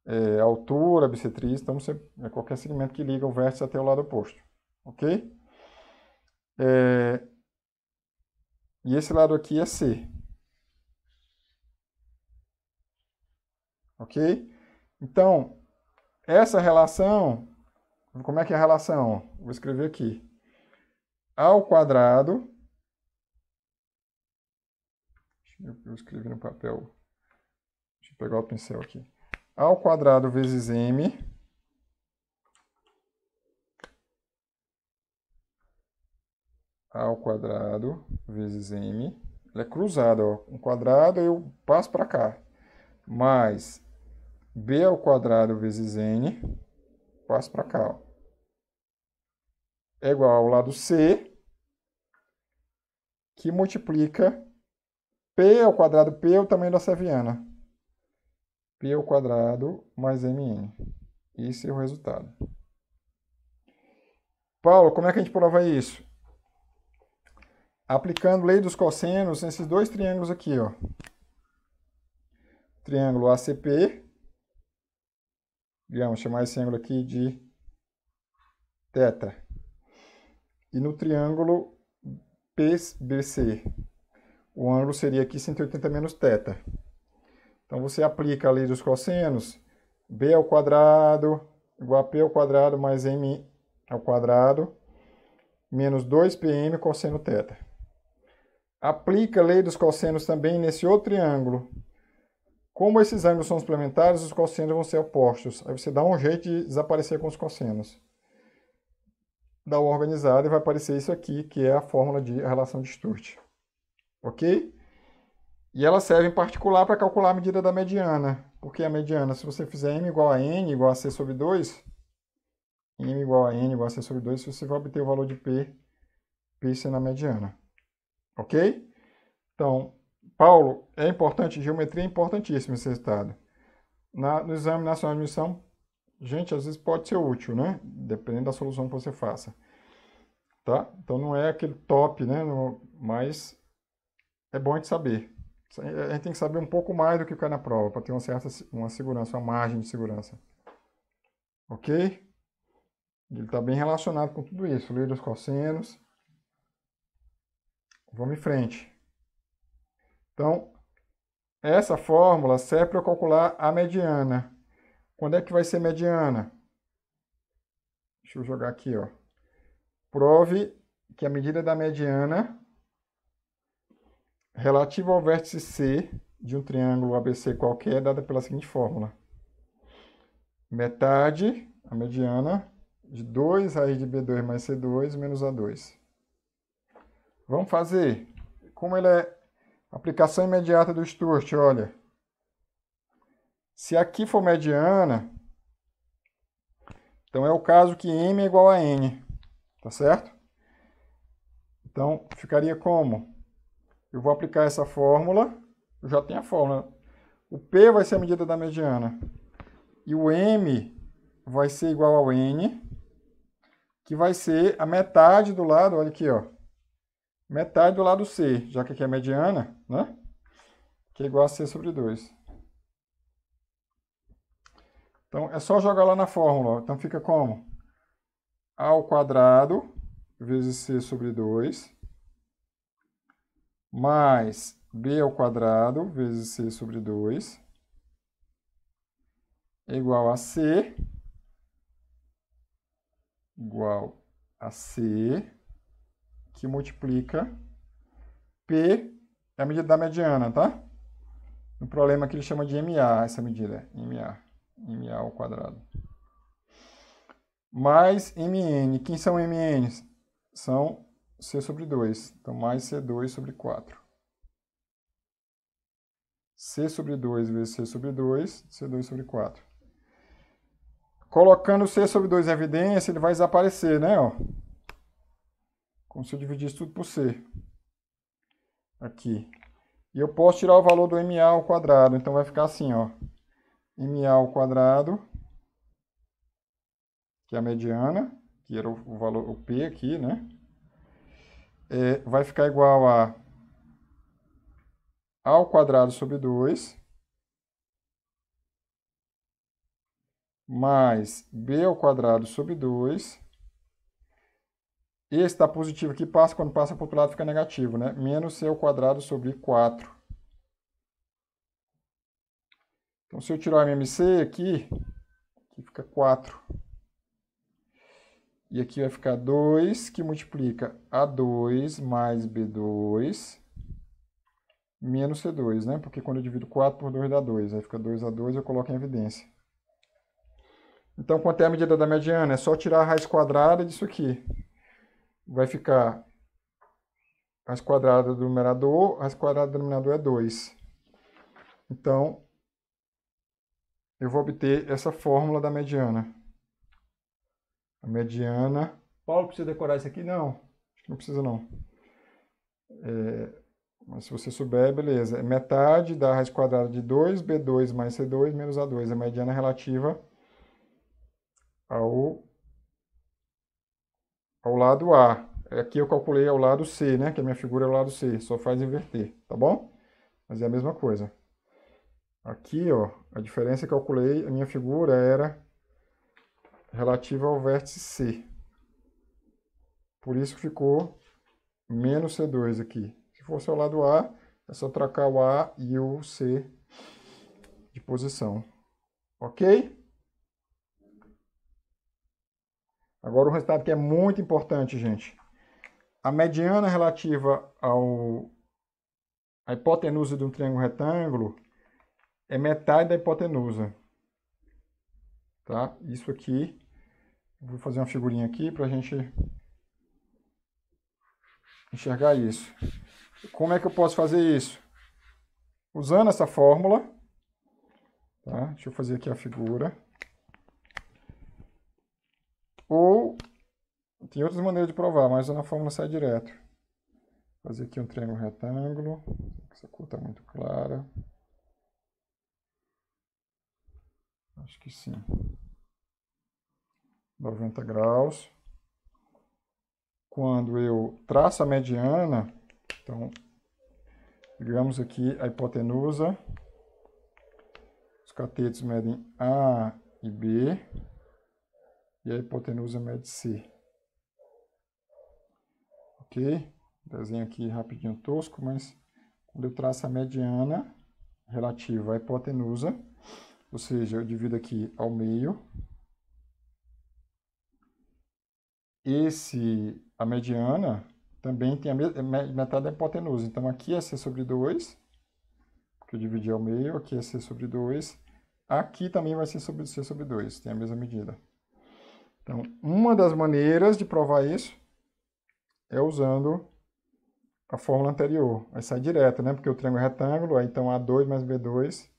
É, altura, bissetriz, então você, é qualquer segmento que liga o vértice até o lado oposto. Ok? É, e esse lado aqui é C. Ok? Então, essa relação, como é que é a relação? Vou escrever aqui. Ao quadrado, deixa eu escrever no papel, deixa eu pegar o pincel aqui. Ao quadrado vezes m ao quadrado vezes m. é cruzado ó. Um quadrado eu passo para cá. Mais b ao quadrado vezes n, passo para cá, ó. É igual ao lado c, que multiplica p ao quadrado, p é o tamanho da seviana. p ao quadrado mais mn. Esse é o resultado. Paulo, como é que a gente prova isso? aplicando lei dos cossenos nesses dois triângulos aqui, ó. Triângulo ACP, vamos chamar esse ângulo aqui de θ. E no triângulo PBC, o ângulo seria aqui 180 menos θ. Então você aplica a lei dos cossenos, b ao quadrado igual a p ao quadrado mais m ao quadrado menos 2pm cosseno θ aplica a lei dos cossenos também nesse outro triângulo. Como esses ângulos são suplementares, os cossenos vão ser opostos. Aí você dá um jeito de desaparecer com os cossenos. Dá uma organizada e vai aparecer isso aqui, que é a fórmula de relação de Sturt. Ok? E ela serve em particular para calcular a medida da mediana. Porque a mediana, se você fizer m igual a n igual a c sobre 2, m igual a n igual a c sobre 2, você vai obter o valor de p, p sendo a mediana. Ok? Então, Paulo, é importante, geometria é importantíssimo esse resultado. Na, no Exame Nacional de Admissão, gente, às vezes pode ser útil, né? Dependendo da solução que você faça. Tá? Então não é aquele top, né? No, mas é bom a gente saber. A gente tem que saber um pouco mais do que cai na prova, para ter uma certa uma segurança, uma margem de segurança. Ok? Ele está bem relacionado com tudo isso, lei dos cossenos. Vamos em frente. Então, essa fórmula serve para calcular a mediana. Quando é que vai ser mediana? Deixa eu jogar aqui, ó. Prove que a medida da mediana relativa ao vértice C de um triângulo ABC qualquer é dada pela seguinte fórmula. Metade, a mediana, de 2 raiz de B2 mais C2 menos A2. Vamos fazer. Como ele é aplicação imediata do Stuart, olha. Se aqui for mediana, então é o caso que m é igual a n, tá certo? Então ficaria como? Eu vou aplicar essa fórmula, eu já tenho a fórmula. O p vai ser a medida da mediana. E o m vai ser igual ao n, que vai ser a metade do lado, olha aqui, ó metade do lado C, já que aqui é mediana, né? Que é igual a C sobre 2. Então, é só jogar lá na fórmula. Então, fica como? A ao quadrado vezes C sobre 2 mais B ao quadrado vezes C sobre 2 é igual a C igual a C que multiplica P é a medida da mediana, tá? No problema é que ele chama de MA, essa medida, MA, MA ao quadrado. Mais MN, quem são MNs? São C sobre 2, então mais C2 sobre 4. C sobre 2 vezes C sobre 2, C2 sobre 4. Colocando C sobre 2 em evidência, ele vai desaparecer, né? Ó. Como se eu dividisse tudo por C. Aqui. E eu posso tirar o valor do MA ao quadrado. Então vai ficar assim, ó. MA ao quadrado, que é a mediana, que era o valor o P aqui, né? É, vai ficar igual a A ao quadrado sobre 2, mais B ao quadrado sobre 2, esse está positivo aqui, passa, quando passa para o outro lado fica negativo, né? Menos C ao quadrado sobre 4. Então, se eu tirar o MMC aqui, aqui fica 4. E aqui vai ficar 2, que multiplica A2 mais B2 menos C2, né? Porque quando eu divido 4 por 2 dá 2, aí fica 2A2 eu coloco em evidência. Então, quanto é a medida da mediana? É só tirar a raiz quadrada disso aqui vai ficar raiz quadrada do numerador, raiz quadrada do denominador é 2. Então, eu vou obter essa fórmula da mediana. A mediana... Paulo, precisa decorar isso aqui? Não, acho que não precisa não. É, mas se você souber, beleza. É metade da raiz quadrada de 2, B2 mais C2 menos A2. A mediana é relativa ao ao lado A. É aqui eu calculei ao lado C, né? Que a minha figura é o lado C, só faz inverter, tá bom? Mas é a mesma coisa. Aqui, ó, a diferença que eu calculei, a minha figura era relativa ao vértice C. Por isso que ficou menos C2 aqui. Se fosse ao lado A, é só trocar o A e o C de posição. Ok? Agora um resultado que é muito importante, gente. A mediana relativa ao a hipotenusa de um triângulo retângulo é metade da hipotenusa. Tá? Isso aqui, vou fazer uma figurinha aqui para a gente enxergar isso. Como é que eu posso fazer isso? Usando essa fórmula, tá? deixa eu fazer aqui a figura. Ou tem outras maneiras de provar, mas na fórmula sai direto. Vou fazer aqui um triângulo retângulo. Essa cor está muito clara. Acho que sim. 90 graus. Quando eu traço a mediana, então, digamos aqui a hipotenusa. Os catetos medem A e B e a hipotenusa mede C. Ok? Desenho aqui rapidinho tosco, mas quando eu traço a mediana relativa à hipotenusa, ou seja, eu divido aqui ao meio, esse, a mediana, também tem a metade da hipotenusa. Então, aqui é C sobre 2, que eu dividi ao meio, aqui é C sobre 2. Aqui também vai ser sobre C sobre 2, tem a mesma medida. Então, uma das maneiras de provar isso é usando a fórmula anterior. Aí sai direto, né? Porque o triângulo é retângulo, aí então A2 mais B2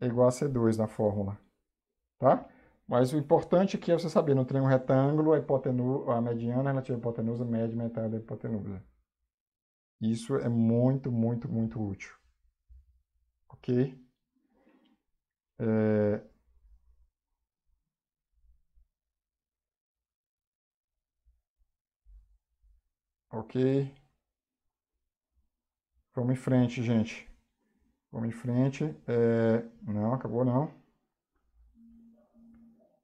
é igual a C2 na fórmula. Tá? Mas o importante aqui é você saber, no triângulo retângulo, a, hipotenusa, a mediana é relativa à hipotenusa mede metade da hipotenusa. Isso é muito, muito, muito útil. Ok? É, Ok. Vamos em frente, gente. Vamos em frente. É... Não, acabou não.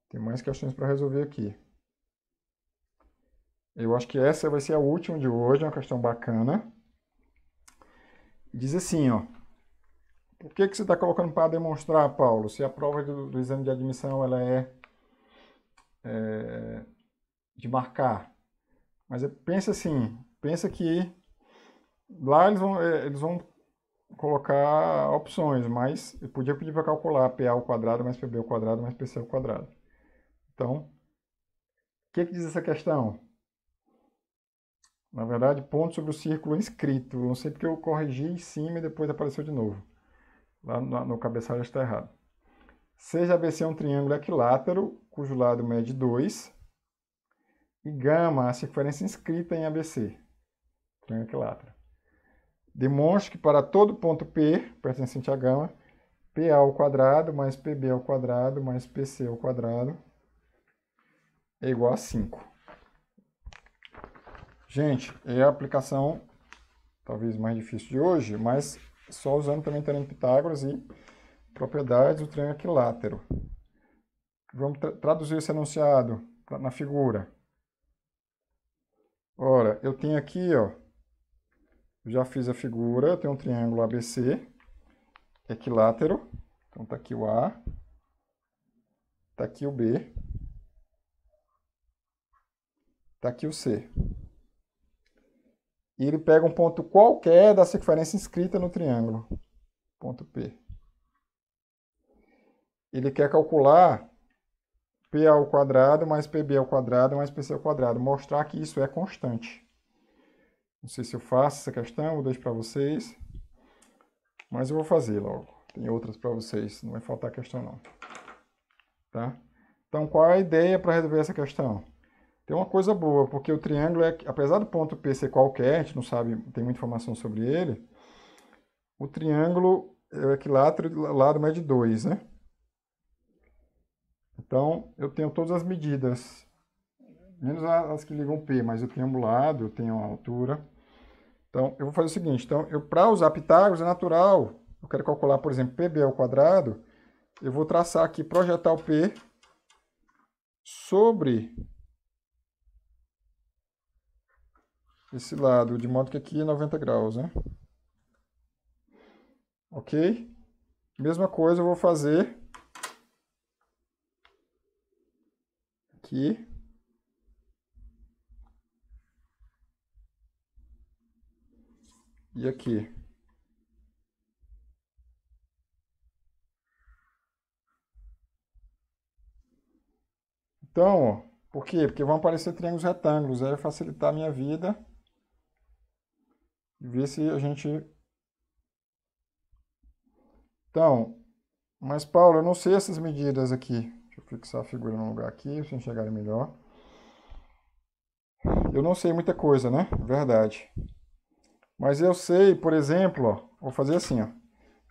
Tem mais questões para resolver aqui. Eu acho que essa vai ser a última de hoje, é uma questão bacana. Diz assim, ó. Por que, que você está colocando para demonstrar, Paulo, se a prova do, do exame de admissão ela é, é de marcar? Mas é, pensa assim, pensa que lá eles vão, é, eles vão colocar opções, mas eu podia pedir para calcular PA ao quadrado mais PB ao quadrado mais PC ao quadrado. Então, o que, que diz essa questão? Na verdade, ponto sobre o círculo inscrito. Não sei porque eu corrigi em cima e depois apareceu de novo. Lá no, no cabeçalho está errado. Seja ABC um triângulo equilátero, cujo lado mede 2 e gama, a sequência inscrita em ABC, triângulo equilátero. Demonstre que para todo ponto P, pertencente a gama, PA ao quadrado mais PB ao quadrado mais PC ao quadrado é igual a 5. Gente, é a aplicação talvez mais difícil de hoje, mas só usando também teorema Pitágoras e propriedades do triângulo equilátero. Vamos tra traduzir esse enunciado na figura. Ora, eu tenho aqui, ó, já fiz a figura, tem um triângulo ABC, equilátero, então tá aqui o A, tá aqui o B, tá aqui o C. E ele pega um ponto qualquer da circunferência inscrita no triângulo, ponto P. Ele quer calcular ao quadrado mais PB ao quadrado mais PC ao quadrado. Mostrar que isso é constante. Não sei se eu faço essa questão, vou deixo para vocês. Mas eu vou fazer logo. Tem outras para vocês, não vai faltar questão não. Tá? Então, qual é a ideia para resolver essa questão? Tem uma coisa boa, porque o triângulo, é, apesar do ponto P ser qualquer, a gente não sabe, tem muita informação sobre ele, o triângulo, é o equilátero, lado médio 2, né? Então, eu tenho todas as medidas, menos as que ligam P, mas eu tenho um lado, eu tenho a altura. Então, eu vou fazer o seguinte, então, eu para usar Pitágoras é natural, eu quero calcular, por exemplo, PB ao quadrado, eu vou traçar aqui, projetar o P sobre esse lado, de modo que aqui é 90 graus, né? Ok? Mesma coisa eu vou fazer aqui. E aqui. Então, por quê? Porque vão aparecer triângulos retângulos, aí vai facilitar a minha vida. E ver se a gente... Então, mas Paulo, eu não sei essas medidas aqui fixar a figura no lugar aqui, vocês enxergarem melhor. Eu não sei muita coisa, né? Verdade. Mas eu sei, por exemplo, ó, vou fazer assim, ó.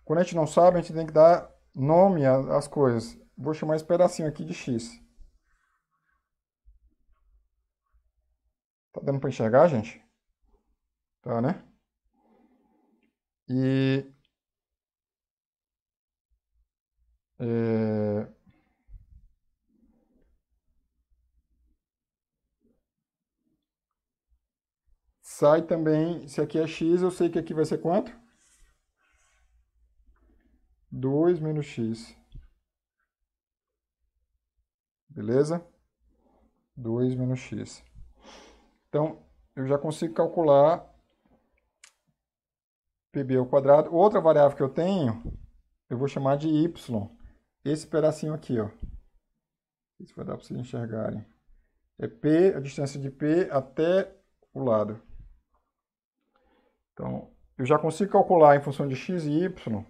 Quando a gente não sabe, a gente tem que dar nome às coisas. Vou chamar esse pedacinho aqui de X. Tá dando para enxergar, gente? Tá, né? E... É... sai também, se aqui é x, eu sei que aqui vai ser quanto? 2 menos x. Beleza? 2 menos x. Então, eu já consigo calcular pb ao quadrado. Outra variável que eu tenho, eu vou chamar de y. Esse pedacinho aqui, ó. Isso vai dar para vocês enxergarem. É p, a distância de p até o lado. Então, eu já consigo calcular em função de x e y.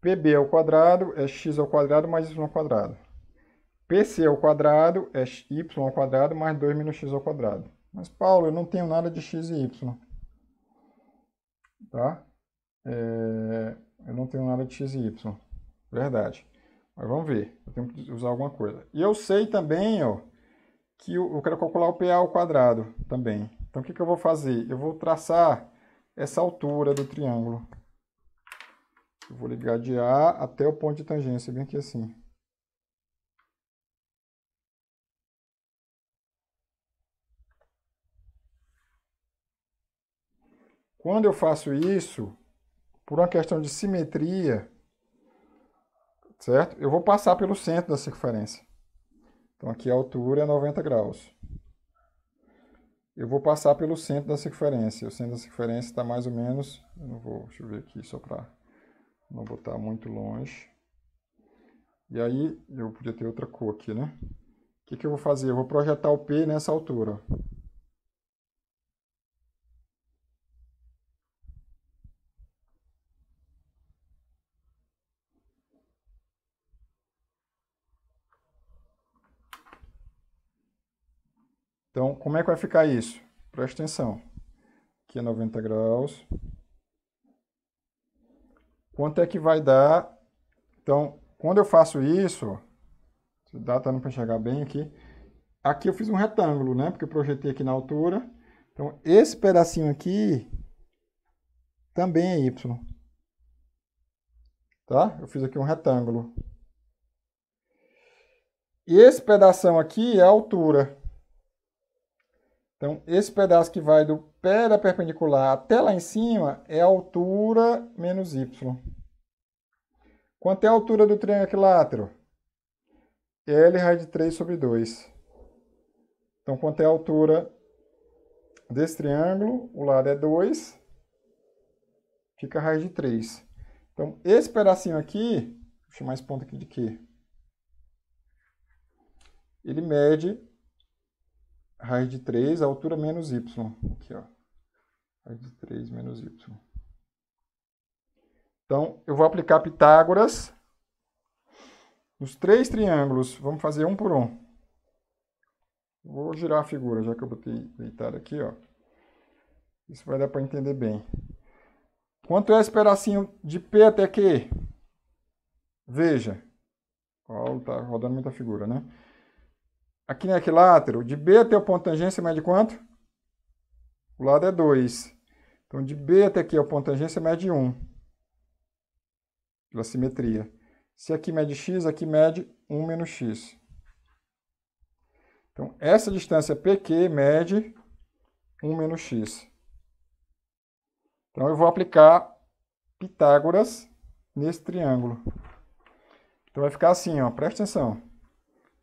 PB ao quadrado é x ao quadrado mais y ao quadrado. PC ao quadrado é y ao quadrado mais 2 menos x ao quadrado. Mas, Paulo, eu não tenho nada de x e y. Tá? É, eu não tenho nada de x e y. Verdade. Mas vamos ver. Eu tenho que usar alguma coisa. E eu sei também ó, que eu, eu quero calcular o PA ao quadrado também. Então, o que, que eu vou fazer? Eu vou traçar essa altura do triângulo. Eu vou ligar de A até o ponto de tangência, bem aqui assim. Quando eu faço isso, por uma questão de simetria, certo? Eu vou passar pelo centro da circunferência. Então aqui a altura é 90 graus eu vou passar pelo centro da circunferência. O centro da circunferência está mais ou menos, eu não vou, deixa eu ver aqui só para não botar muito longe. E aí, eu podia ter outra cor aqui, né? O que, que eu vou fazer? Eu vou projetar o P nessa altura. Então, como é que vai ficar isso? Presta atenção. Aqui é 90 graus. Quanto é que vai dar? Então, quando eu faço isso, se dá tá para enxergar bem aqui. Aqui eu fiz um retângulo, né? Porque eu projetei aqui na altura. Então, esse pedacinho aqui também é Y. Tá? Eu fiz aqui um retângulo. E esse pedaço aqui é a altura. Então, esse pedaço que vai do pé da perpendicular até lá em cima é a altura menos y. Quanto é a altura do triângulo equilátero? L raiz de 3 sobre 2. Então, quanto é a altura desse triângulo? O lado é 2, fica raiz de 3. Então, esse pedacinho aqui, vou chamar esse ponto aqui de Q. Ele mede raiz de 3, a altura menos y. Aqui, ó. Raiz de 3 menos y. Então, eu vou aplicar Pitágoras nos três triângulos. Vamos fazer um por um. Vou girar a figura, já que eu botei deitado aqui, ó. Isso vai dar para entender bem. Quanto é esse pedacinho de P até Q? Veja. Ó, tá rodando muita figura, né? aqui no equilátero, de B até o ponto de tangência mede quanto? O lado é 2. Então, de B até aqui o ponto de tangência mede 1. Pela simetria. Se aqui mede x, aqui mede 1 menos x. Então, essa distância PQ mede 1 menos x. Então, eu vou aplicar Pitágoras nesse triângulo. Então, vai ficar assim, ó, presta atenção.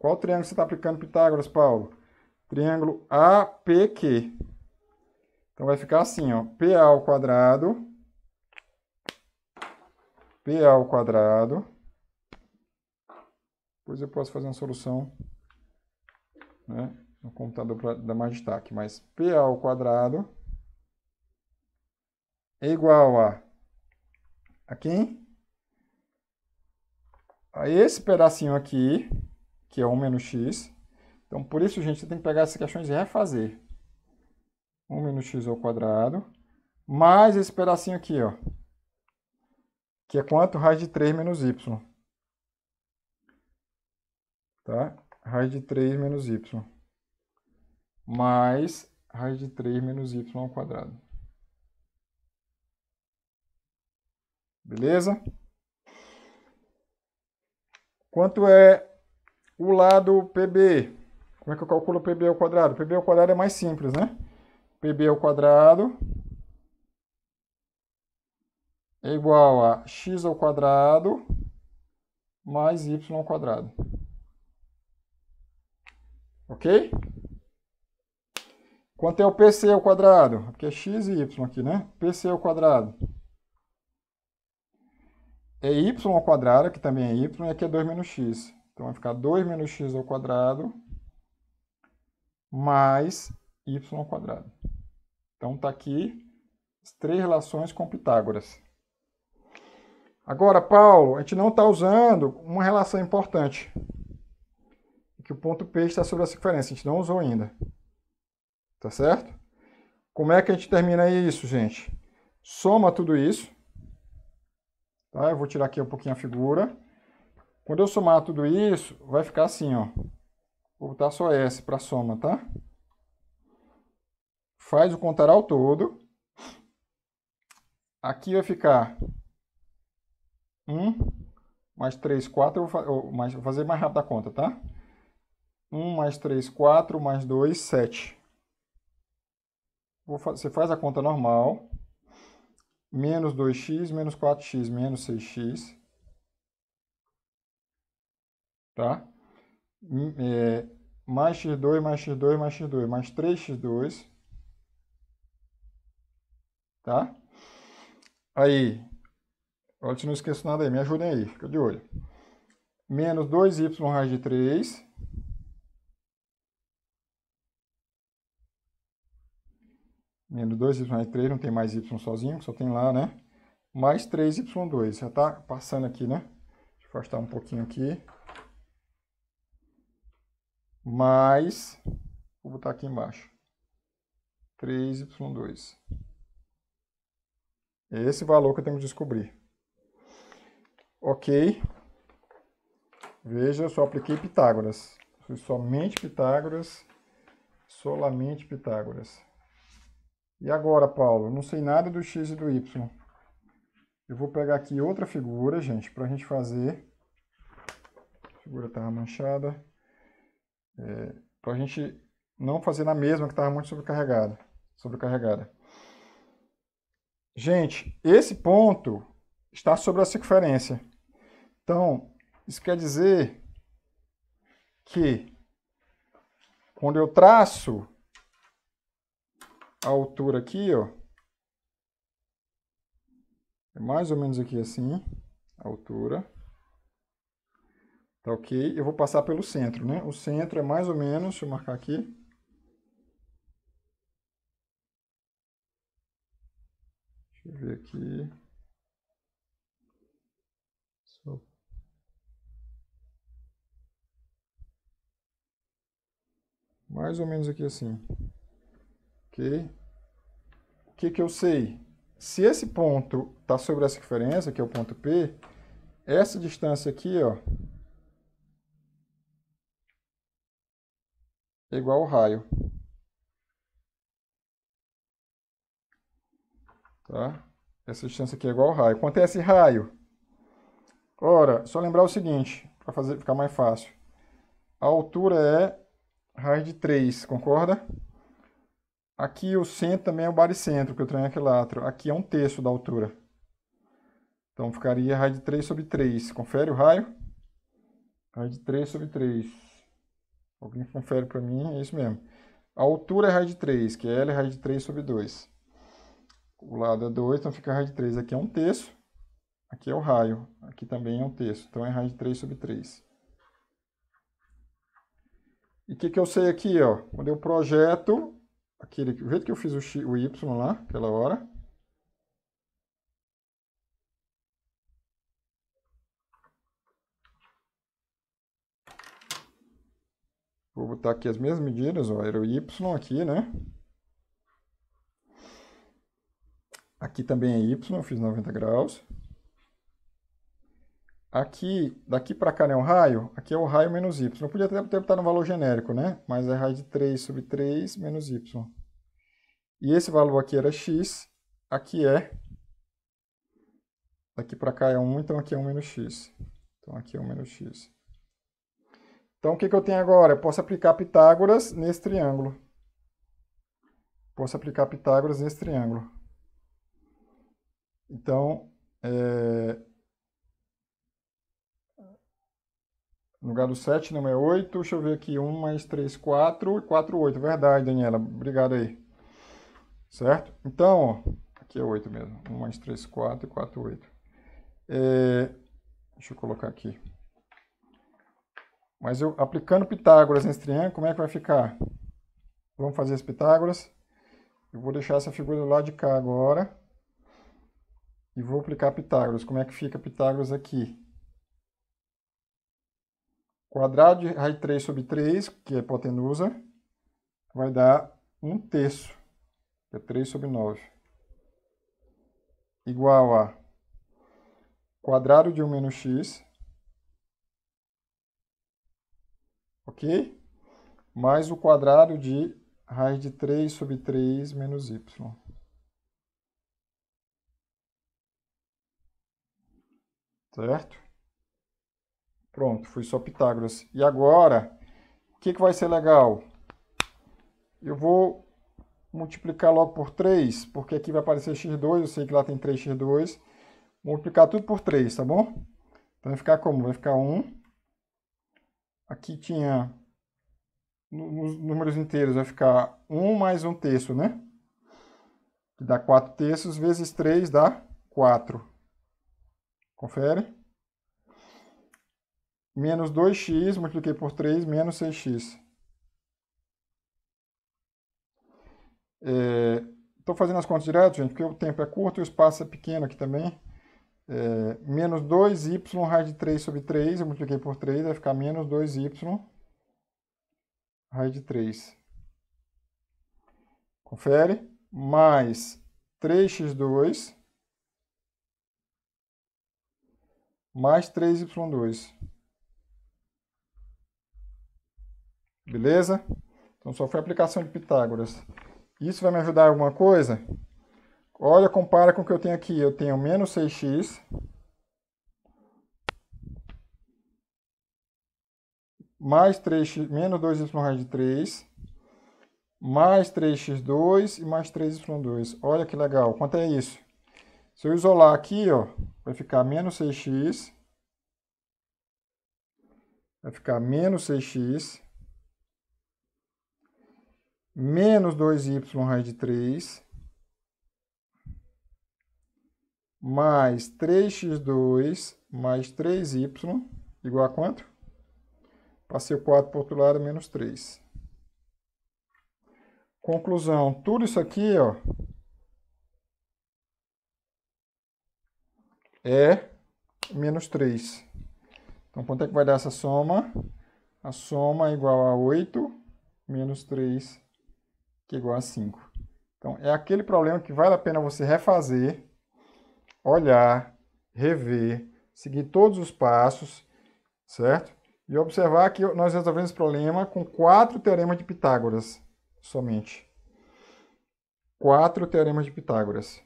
Qual triângulo você está aplicando Pitágoras, Paulo? Triângulo APQ. Então vai ficar assim, ó, PA ao quadrado, PA ao quadrado, depois eu posso fazer uma solução né, no computador dá mais destaque, mas PA ao quadrado é igual a, a quem? A esse pedacinho aqui, que é 1 menos x. Então, por isso, gente, você tem que pegar essas questões e refazer. 1 menos x ao quadrado, mais esse pedacinho aqui, ó. Que é quanto? Raiz de 3 menos y. Tá? Raiz de 3 menos y. Mais raiz de 3 menos y ao quadrado. Beleza? Quanto é o lado PB. Como é que eu calculo PB ao quadrado? PB ao quadrado é mais simples, né? PB ao quadrado é igual a x ao quadrado mais y ao quadrado. Ok? Quanto é o PC ao quadrado? Aqui é x e y aqui, né? PC ao quadrado. É y ao quadrado, que também é y, e aqui é 2 menos x. Então vai ficar 2 menos x ao quadrado mais y ao quadrado. Então está aqui as três relações com Pitágoras. Agora, Paulo, a gente não está usando uma relação importante. Que o ponto P está sobre a circunferência. A gente não usou ainda. Tá certo? Como é que a gente termina isso, gente? Soma tudo isso. Tá? Eu vou tirar aqui um pouquinho a figura. Quando eu somar tudo isso, vai ficar assim, ó. Vou botar só S para soma, tá? Faz o contar ao todo. Aqui vai ficar 1 mais 3, 4. Vou, mais, vou fazer mais rápido a conta, tá? 1 mais 3, 4, mais 2, 7. Você faz a conta normal. Menos 2x, menos 4x, menos 6x tá? Hum, é, mais x2, mais x2, mais x2, mais 3x2, tá? Aí, olha se não esqueço nada aí, me ajudem aí, fica de olho. Menos 2y raiz de 3, menos 2y raiz de 3, não tem mais y sozinho, só tem lá, né? Mais 3y2, já tá passando aqui, né? Deixa eu afastar um pouquinho aqui mais, vou botar aqui embaixo, 3y2. É esse valor que eu tenho que descobrir. Ok. Veja, eu só apliquei Pitágoras. Fui somente Pitágoras, solamente Pitágoras. E agora, Paulo? Eu não sei nada do x e do y. Eu vou pegar aqui outra figura, gente, para a gente fazer. A figura estava manchada. É, para a gente não fazer na mesma que estava muito sobrecarregada. sobrecarregada. Gente, esse ponto está sobre a circunferência. Então, isso quer dizer que quando eu traço a altura aqui, ó, é mais ou menos aqui assim, a altura. Tá ok? Eu vou passar pelo centro, né? O centro é mais ou menos, deixa eu marcar aqui. Deixa eu ver aqui. Só... Mais ou menos aqui assim. Ok? O que, que eu sei? Se esse ponto está sobre essa referência, que é o ponto P, essa distância aqui, ó, É igual ao raio. Tá? Essa distância aqui é igual ao raio. Quanto é esse raio? Ora, só lembrar o seguinte, para fazer ficar mais fácil. A altura é raio de 3, concorda? Aqui o centro também é o baricentro, que é o triângulo equilátero. Aqui é um terço da altura. Então ficaria raio de 3 sobre 3. Confere o raio? Raio de 3 sobre 3. Alguém confere para mim, é isso mesmo. A altura é raio de 3, que é L raio de 3 sobre 2. O lado é 2, então fica raio de 3. Aqui é um terço, aqui é o raio, aqui também é um terço. Então é raio de 3 sobre 3. E o que, que eu sei aqui? Ó, quando eu projeto, aquele, o jeito que eu fiz o, x, o y lá, aquela hora, Vou botar aqui as mesmas medidas, ó, era o Y aqui, né? Aqui também é Y, fiz 90 graus. Aqui, daqui para cá não é um raio? Aqui é o raio menos Y. Eu podia até botar no valor genérico, né? Mas é raio de 3 sobre 3 menos Y. E esse valor aqui era X, aqui é... Daqui para cá é 1, então aqui é 1 menos X. Então aqui é 1 menos X. Então, o que, que eu tenho agora? Eu posso aplicar Pitágoras nesse triângulo. Posso aplicar Pitágoras nesse triângulo. Então, é... no lugar do 7, número 8, deixa eu ver aqui, 1 mais 3, 4, e 4, 8. Verdade, Daniela, obrigado aí. Certo? Então, ó, aqui é 8 mesmo, 1 mais 3, 4 e 4, 8. É... Deixa eu colocar aqui. Mas eu, aplicando Pitágoras nesse triângulo, como é que vai ficar? Vamos fazer as Pitágoras. Eu vou deixar essa figura do lado de cá agora. E vou aplicar Pitágoras. Como é que fica Pitágoras aqui? Quadrado de raiz 3 sobre 3, que é hipotenusa, vai dar 1 terço, que é 3 sobre 9. Igual a quadrado de 1 menos x, ok? Mais o quadrado de raiz de 3 sobre 3 menos y. Certo? Pronto, fui só Pitágoras. E agora, o que, que vai ser legal? Eu vou multiplicar logo por 3, porque aqui vai aparecer x2, eu sei que lá tem 3x2. Vou Multiplicar tudo por 3, tá bom? Então vai ficar como? Vai ficar 1 aqui tinha, nos números inteiros vai ficar 1 mais 1 terço, né? Que dá 4 terços, vezes 3 dá 4. Confere. Menos 2x, multipliquei por 3, menos 6x. Estou é, fazendo as contas direto, gente, porque o tempo é curto e o espaço é pequeno aqui também. É, menos 2y raiz de 3 sobre 3, eu multipliquei por 3, vai ficar menos 2y raiz de 3. Confere. Mais 3x2 mais 3y2. Beleza? Então só foi a aplicação de Pitágoras. Isso vai me ajudar em alguma coisa? Não. Olha, compara com o que eu tenho aqui. Eu tenho menos 6x. Mais 3x, menos 2y raiz de 3. Mais 3x2 e mais 3y2. Olha que legal. Quanto é isso? Se eu isolar aqui, ó, vai ficar menos 6x. Vai ficar menos 6x. Menos 2y raiz de 3 mais 3x2 mais 3y igual a quanto? Passei o 4 para o outro lado, menos 3. Conclusão, tudo isso aqui ó, é menos 3. Então, quanto é que vai dar essa soma? A soma é igual a 8 menos 3, que é igual a 5. Então, é aquele problema que vale a pena você refazer olhar, rever, seguir todos os passos, certo? E observar que nós resolvemos esse problema com quatro teoremas de Pitágoras somente. Quatro teoremas de Pitágoras.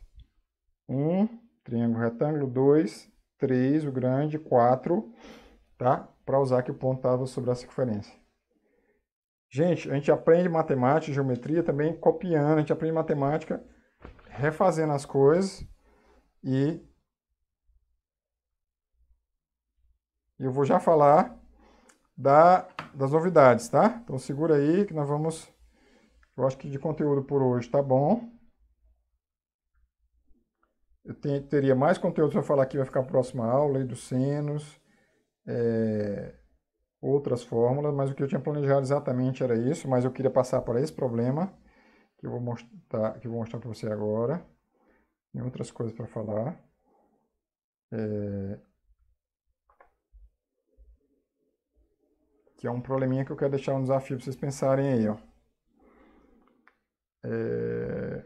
Um, triângulo retângulo, dois, três, o grande, quatro, tá? Para usar que o ponto estava sobre a circunferência. Gente, a gente aprende matemática, e geometria também copiando, a gente aprende matemática refazendo as coisas e eu vou já falar da, das novidades, tá? Então segura aí que nós vamos. Eu acho que de conteúdo por hoje tá bom. Eu tenho, teria mais conteúdo para falar aqui, vai ficar a próxima aula, lei dos senos, é, outras fórmulas, mas o que eu tinha planejado exatamente era isso, mas eu queria passar para esse problema que eu vou mostrar, que vou mostrar para você agora tem outras coisas para falar. É... Que é um probleminha que eu quero deixar um desafio para vocês pensarem aí, ó. É...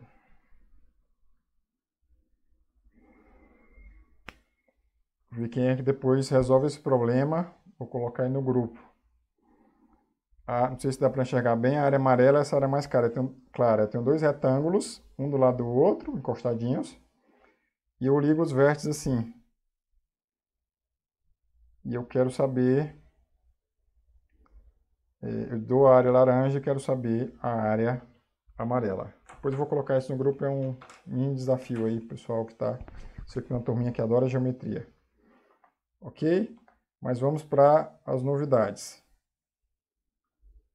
Ver quem é que depois resolve esse problema. Vou colocar aí no grupo a, não sei se dá para enxergar bem, a área amarela é essa área é mais clara. Tenho, clara. Eu tenho dois retângulos, um do lado do outro, encostadinhos, e eu ligo os vértices assim. E eu quero saber, é, eu dou a área laranja e quero saber a área amarela. Depois eu vou colocar isso no grupo, é um mini desafio aí, pessoal que está, sei que é uma turminha que adora geometria. Ok? Mas vamos para as novidades.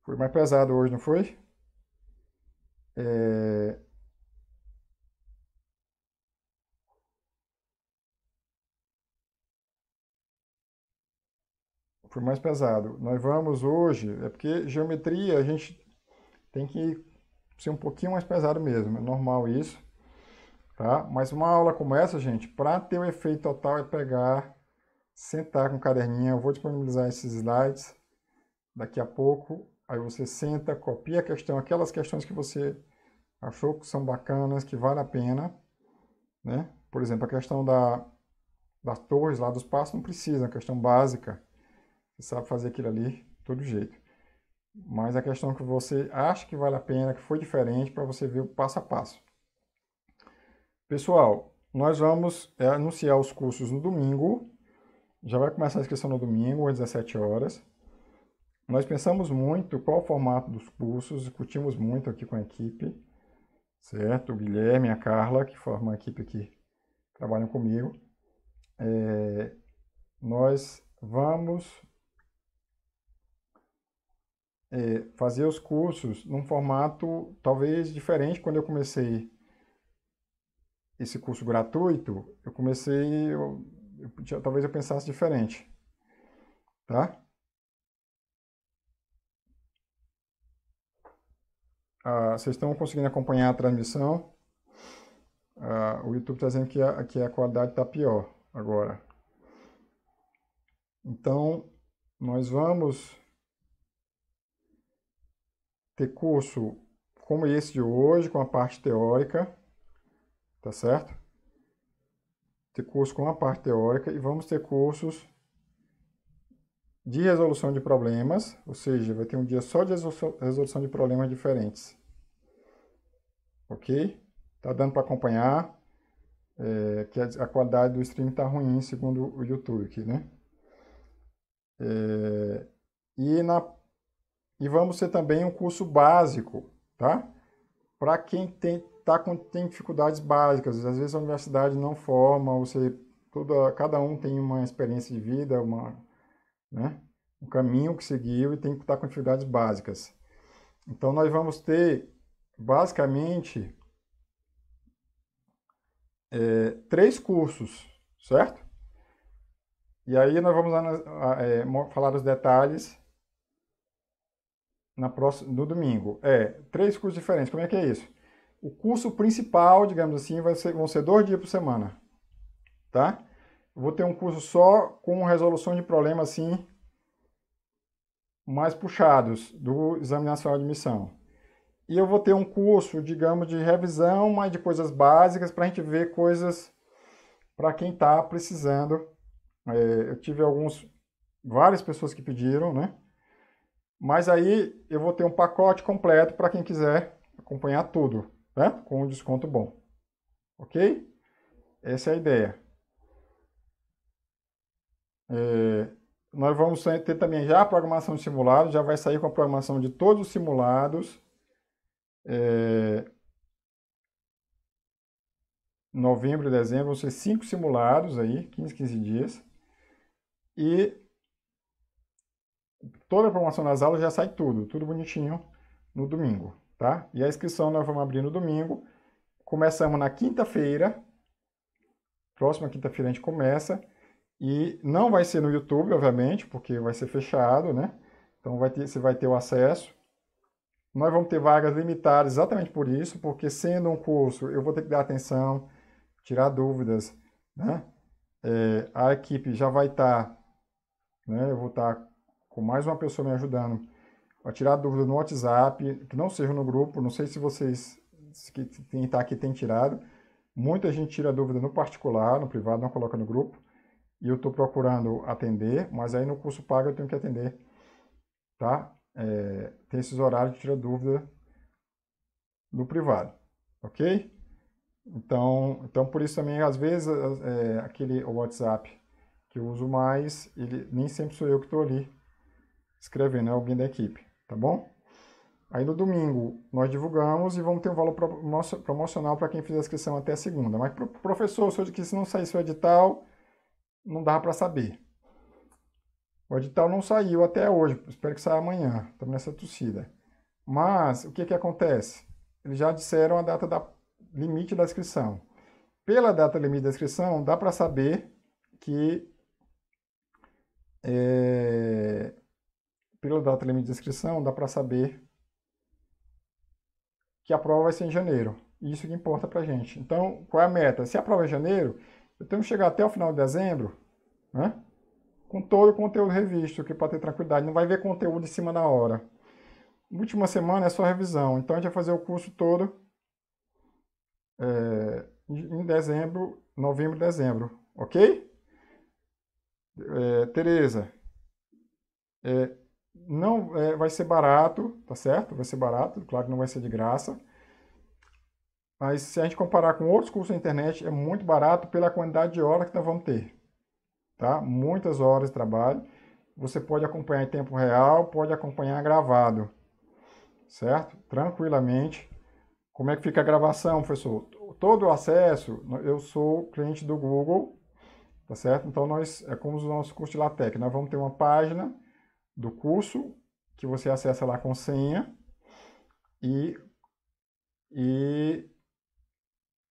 Foi mais pesado hoje, não foi? É... Foi mais pesado. Nós vamos hoje, é porque geometria a gente tem que ser um pouquinho mais pesado mesmo, é normal isso. Tá? Mas uma aula como essa, gente, para ter o um efeito total é pegar, sentar com caderninha. caderninho, eu vou disponibilizar esses slides daqui a pouco Aí você senta, copia a questão, aquelas questões que você achou que são bacanas, que vale a pena, né? Por exemplo, a questão da, das torres lá dos passos não precisa, é uma questão básica. Você sabe fazer aquilo ali, todo jeito. Mas a questão que você acha que vale a pena, que foi diferente, para você ver o passo a passo. Pessoal, nós vamos é, anunciar os cursos no domingo. Já vai começar a inscrição no domingo, às 17 horas. Nós pensamos muito qual o formato dos cursos, discutimos muito aqui com a equipe, certo? O Guilherme e a Carla, que formam a equipe que trabalham comigo. É, nós vamos é, fazer os cursos num formato talvez diferente. Quando eu comecei esse curso gratuito, eu comecei, eu, eu, talvez eu pensasse diferente, tá? Ah, vocês estão conseguindo acompanhar a transmissão? Ah, o YouTube está dizendo que a, que a qualidade está pior agora. Então, nós vamos ter curso como esse de hoje, com a parte teórica, tá certo? Ter curso com a parte teórica e vamos ter cursos de resolução de problemas, ou seja, vai ter um dia só de resolução de problemas diferentes. Ok? Tá dando para acompanhar é, que a, qualidade do stream tá ruim, segundo o YouTube aqui, né? É, e, na, e vamos ter também um curso básico, tá? Para quem tem, tá com, tem dificuldades básicas, às vezes a universidade não forma, ou você, toda, cada um tem uma experiência de vida, uma né? caminho que seguiu e tem que estar com atividades básicas. Então, nós vamos ter, basicamente, é, três cursos, certo? E aí nós vamos é, falar os detalhes na próxima, no domingo. É, três cursos diferentes, como é que é isso? O curso principal, digamos assim, vai ser, vão ser dois dias por semana, tá? Vou ter um curso só com resolução de problemas assim mais puxados do Exame Nacional de Admissão. E eu vou ter um curso, digamos, de revisão, mas de coisas básicas para a gente ver coisas para quem está precisando. É, eu tive alguns, várias pessoas que pediram, né? Mas aí eu vou ter um pacote completo para quem quiser acompanhar tudo, né? Com um desconto bom. Ok? Essa é a ideia. É, nós vamos ter também já a programação de já vai sair com a programação de todos os simulados. É, novembro e dezembro vão ser cinco simulados aí, 15, 15 dias. E toda a programação nas aulas já sai tudo, tudo bonitinho no domingo, tá? E a inscrição nós vamos abrir no domingo. Começamos na quinta-feira. Próxima quinta-feira a gente começa e não vai ser no YouTube, obviamente, porque vai ser fechado, né? Então vai ter, você vai ter o acesso. Nós vamos ter vagas limitadas exatamente por isso, porque sendo um curso, eu vou ter que dar atenção, tirar dúvidas, né? É, a equipe já vai estar, tá, né? Eu vou estar tá com mais uma pessoa me ajudando a tirar dúvida no WhatsApp, que não seja no grupo, não sei se vocês que quem está aqui tem tirado. Muita gente tira dúvida no particular, no privado, não coloca no grupo e eu estou procurando atender, mas aí no curso pago eu tenho que atender, tá? É, tem esses horários de tira dúvida do privado, ok? Então, então por isso também, às vezes, é, aquele WhatsApp que eu uso mais, ele nem sempre sou eu que estou ali escrevendo, é alguém da equipe, tá bom? Aí no domingo nós divulgamos e vamos ter um valor promocional para quem fizer a inscrição até segunda. Mas, professor, se eu disse não sair seu edital, não dá para saber. O edital não saiu até hoje, espero que saia amanhã, também essa torcida Mas o que, que acontece? Eles já disseram a data da limite da inscrição. Pela data limite da inscrição, dá para saber que é, pela data limite de inscrição, dá para saber que a prova vai ser em janeiro. Isso que importa para a gente. Então, qual é a meta? Se a prova é em janeiro, eu tenho que chegar até o final de dezembro, né? Com todo o conteúdo revisto, que é para ter tranquilidade, não vai ver conteúdo em cima da hora. Última semana é só revisão, então a gente vai fazer o curso todo é, em dezembro, novembro, dezembro, ok? É, Tereza, é, não é, vai ser barato, tá certo? Vai ser barato, claro que não vai ser de graça. Mas se a gente comparar com outros cursos na internet, é muito barato pela quantidade de horas que nós vamos ter. Tá? Muitas horas de trabalho. Você pode acompanhar em tempo real, pode acompanhar gravado. Certo? Tranquilamente. Como é que fica a gravação, professor? Todo o acesso, eu sou cliente do Google, tá certo? Então, nós, é como os nossos cursos de LaTeX. Nós vamos ter uma página do curso que você acessa lá com senha e, e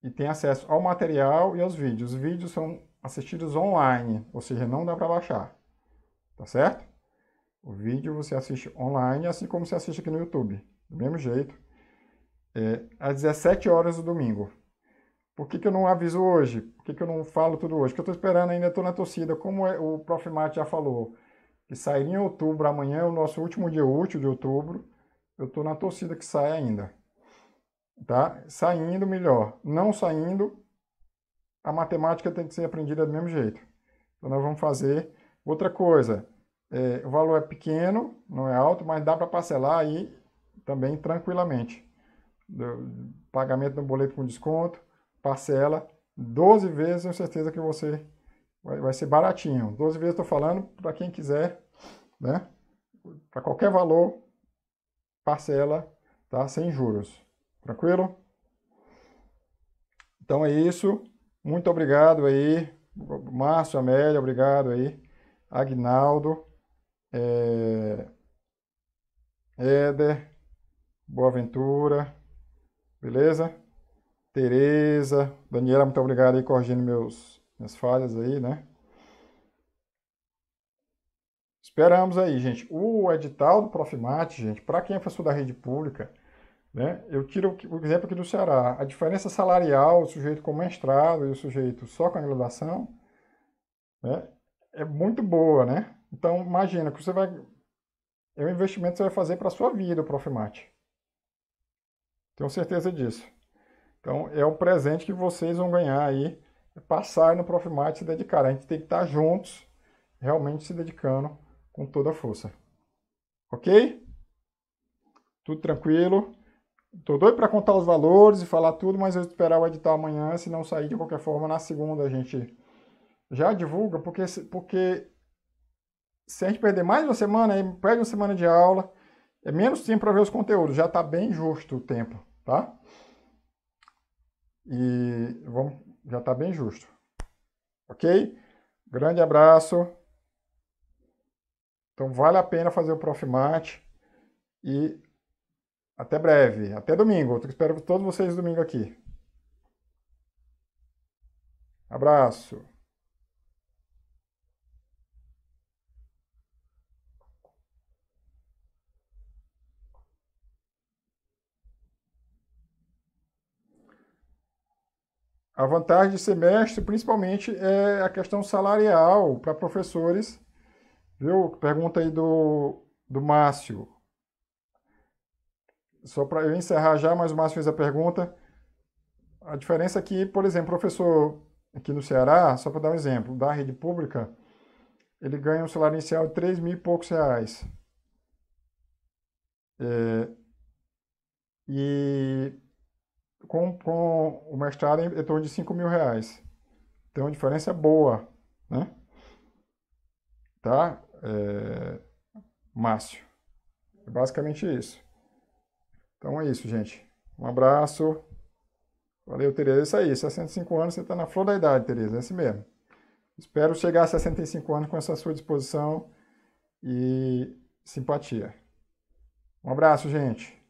e tem acesso ao material e aos vídeos. Os vídeos são assistidos online, ou seja, não dá para baixar. Tá certo? O vídeo você assiste online, assim como você assiste aqui no YouTube. Do mesmo jeito. É, às 17 horas do domingo. Por que, que eu não aviso hoje? Por que, que eu não falo tudo hoje? Porque eu estou esperando, ainda estou na torcida. Como é, o Prof. Mate já falou, que sairia em outubro, amanhã é o nosso último dia útil de outubro. Eu estou na torcida que sai ainda tá? Saindo, melhor. Não saindo, a matemática tem que ser aprendida do mesmo jeito. Então, nós vamos fazer outra coisa. É, o valor é pequeno, não é alto, mas dá para parcelar aí também tranquilamente. Do, pagamento do boleto com desconto, parcela 12 vezes, tenho certeza que você vai, vai ser baratinho. 12 vezes estou falando para quem quiser, né? Para qualquer valor, parcela, tá? Sem juros. Tranquilo? Então é isso. Muito obrigado aí, Márcio, Amélia, obrigado aí, Agnaldo, é... Éder, Boaventura, beleza? Tereza, Daniela, muito obrigado aí corrigindo meus, minhas falhas aí, né? Esperamos aí, gente. O edital do Profimat gente, para quem é professor da rede pública, né? Eu tiro o exemplo aqui do Ceará. A diferença salarial, o sujeito com mestrado e o sujeito só com a graduação, né, é muito boa, né? Então, imagina que você vai... É um investimento que você vai fazer para a sua vida, o Profimate. Tenho certeza disso. Então, é um presente que vocês vão ganhar aí, passar no Profimate e se dedicar. A gente tem que estar tá juntos, realmente se dedicando com toda a força. Ok? Tudo tranquilo? Tô doido para contar os valores e falar tudo, mas eu esperar o edital amanhã, se não sair de qualquer forma na segunda a gente já divulga, porque porque se a gente perder mais uma semana, aí perde uma semana de aula, é menos tempo para ver os conteúdos, já está bem justo o tempo, tá? E vamos, já está bem justo. OK? Grande abraço. Então vale a pena fazer o Profmate e até breve. Até domingo. Eu espero todos vocês domingo aqui. Abraço. A vantagem de semestre, principalmente, é a questão salarial para professores. Viu? Pergunta aí do, do Márcio só para eu encerrar já, mas o Márcio fez a pergunta. A diferença é que, por exemplo, professor aqui no Ceará, só para dar um exemplo, da rede pública, ele ganha um salário inicial de 3 mil e poucos reais. É, e com, com o mestrado em, em torno de 5 mil reais. Então, a diferença é boa, né? Tá, é, Márcio? É basicamente isso. Então é isso, gente. Um abraço. Valeu, Tereza. É isso aí. 65 anos, você está na flor da idade, Tereza. É isso mesmo. Espero chegar a 65 anos com essa sua disposição e simpatia. Um abraço, gente.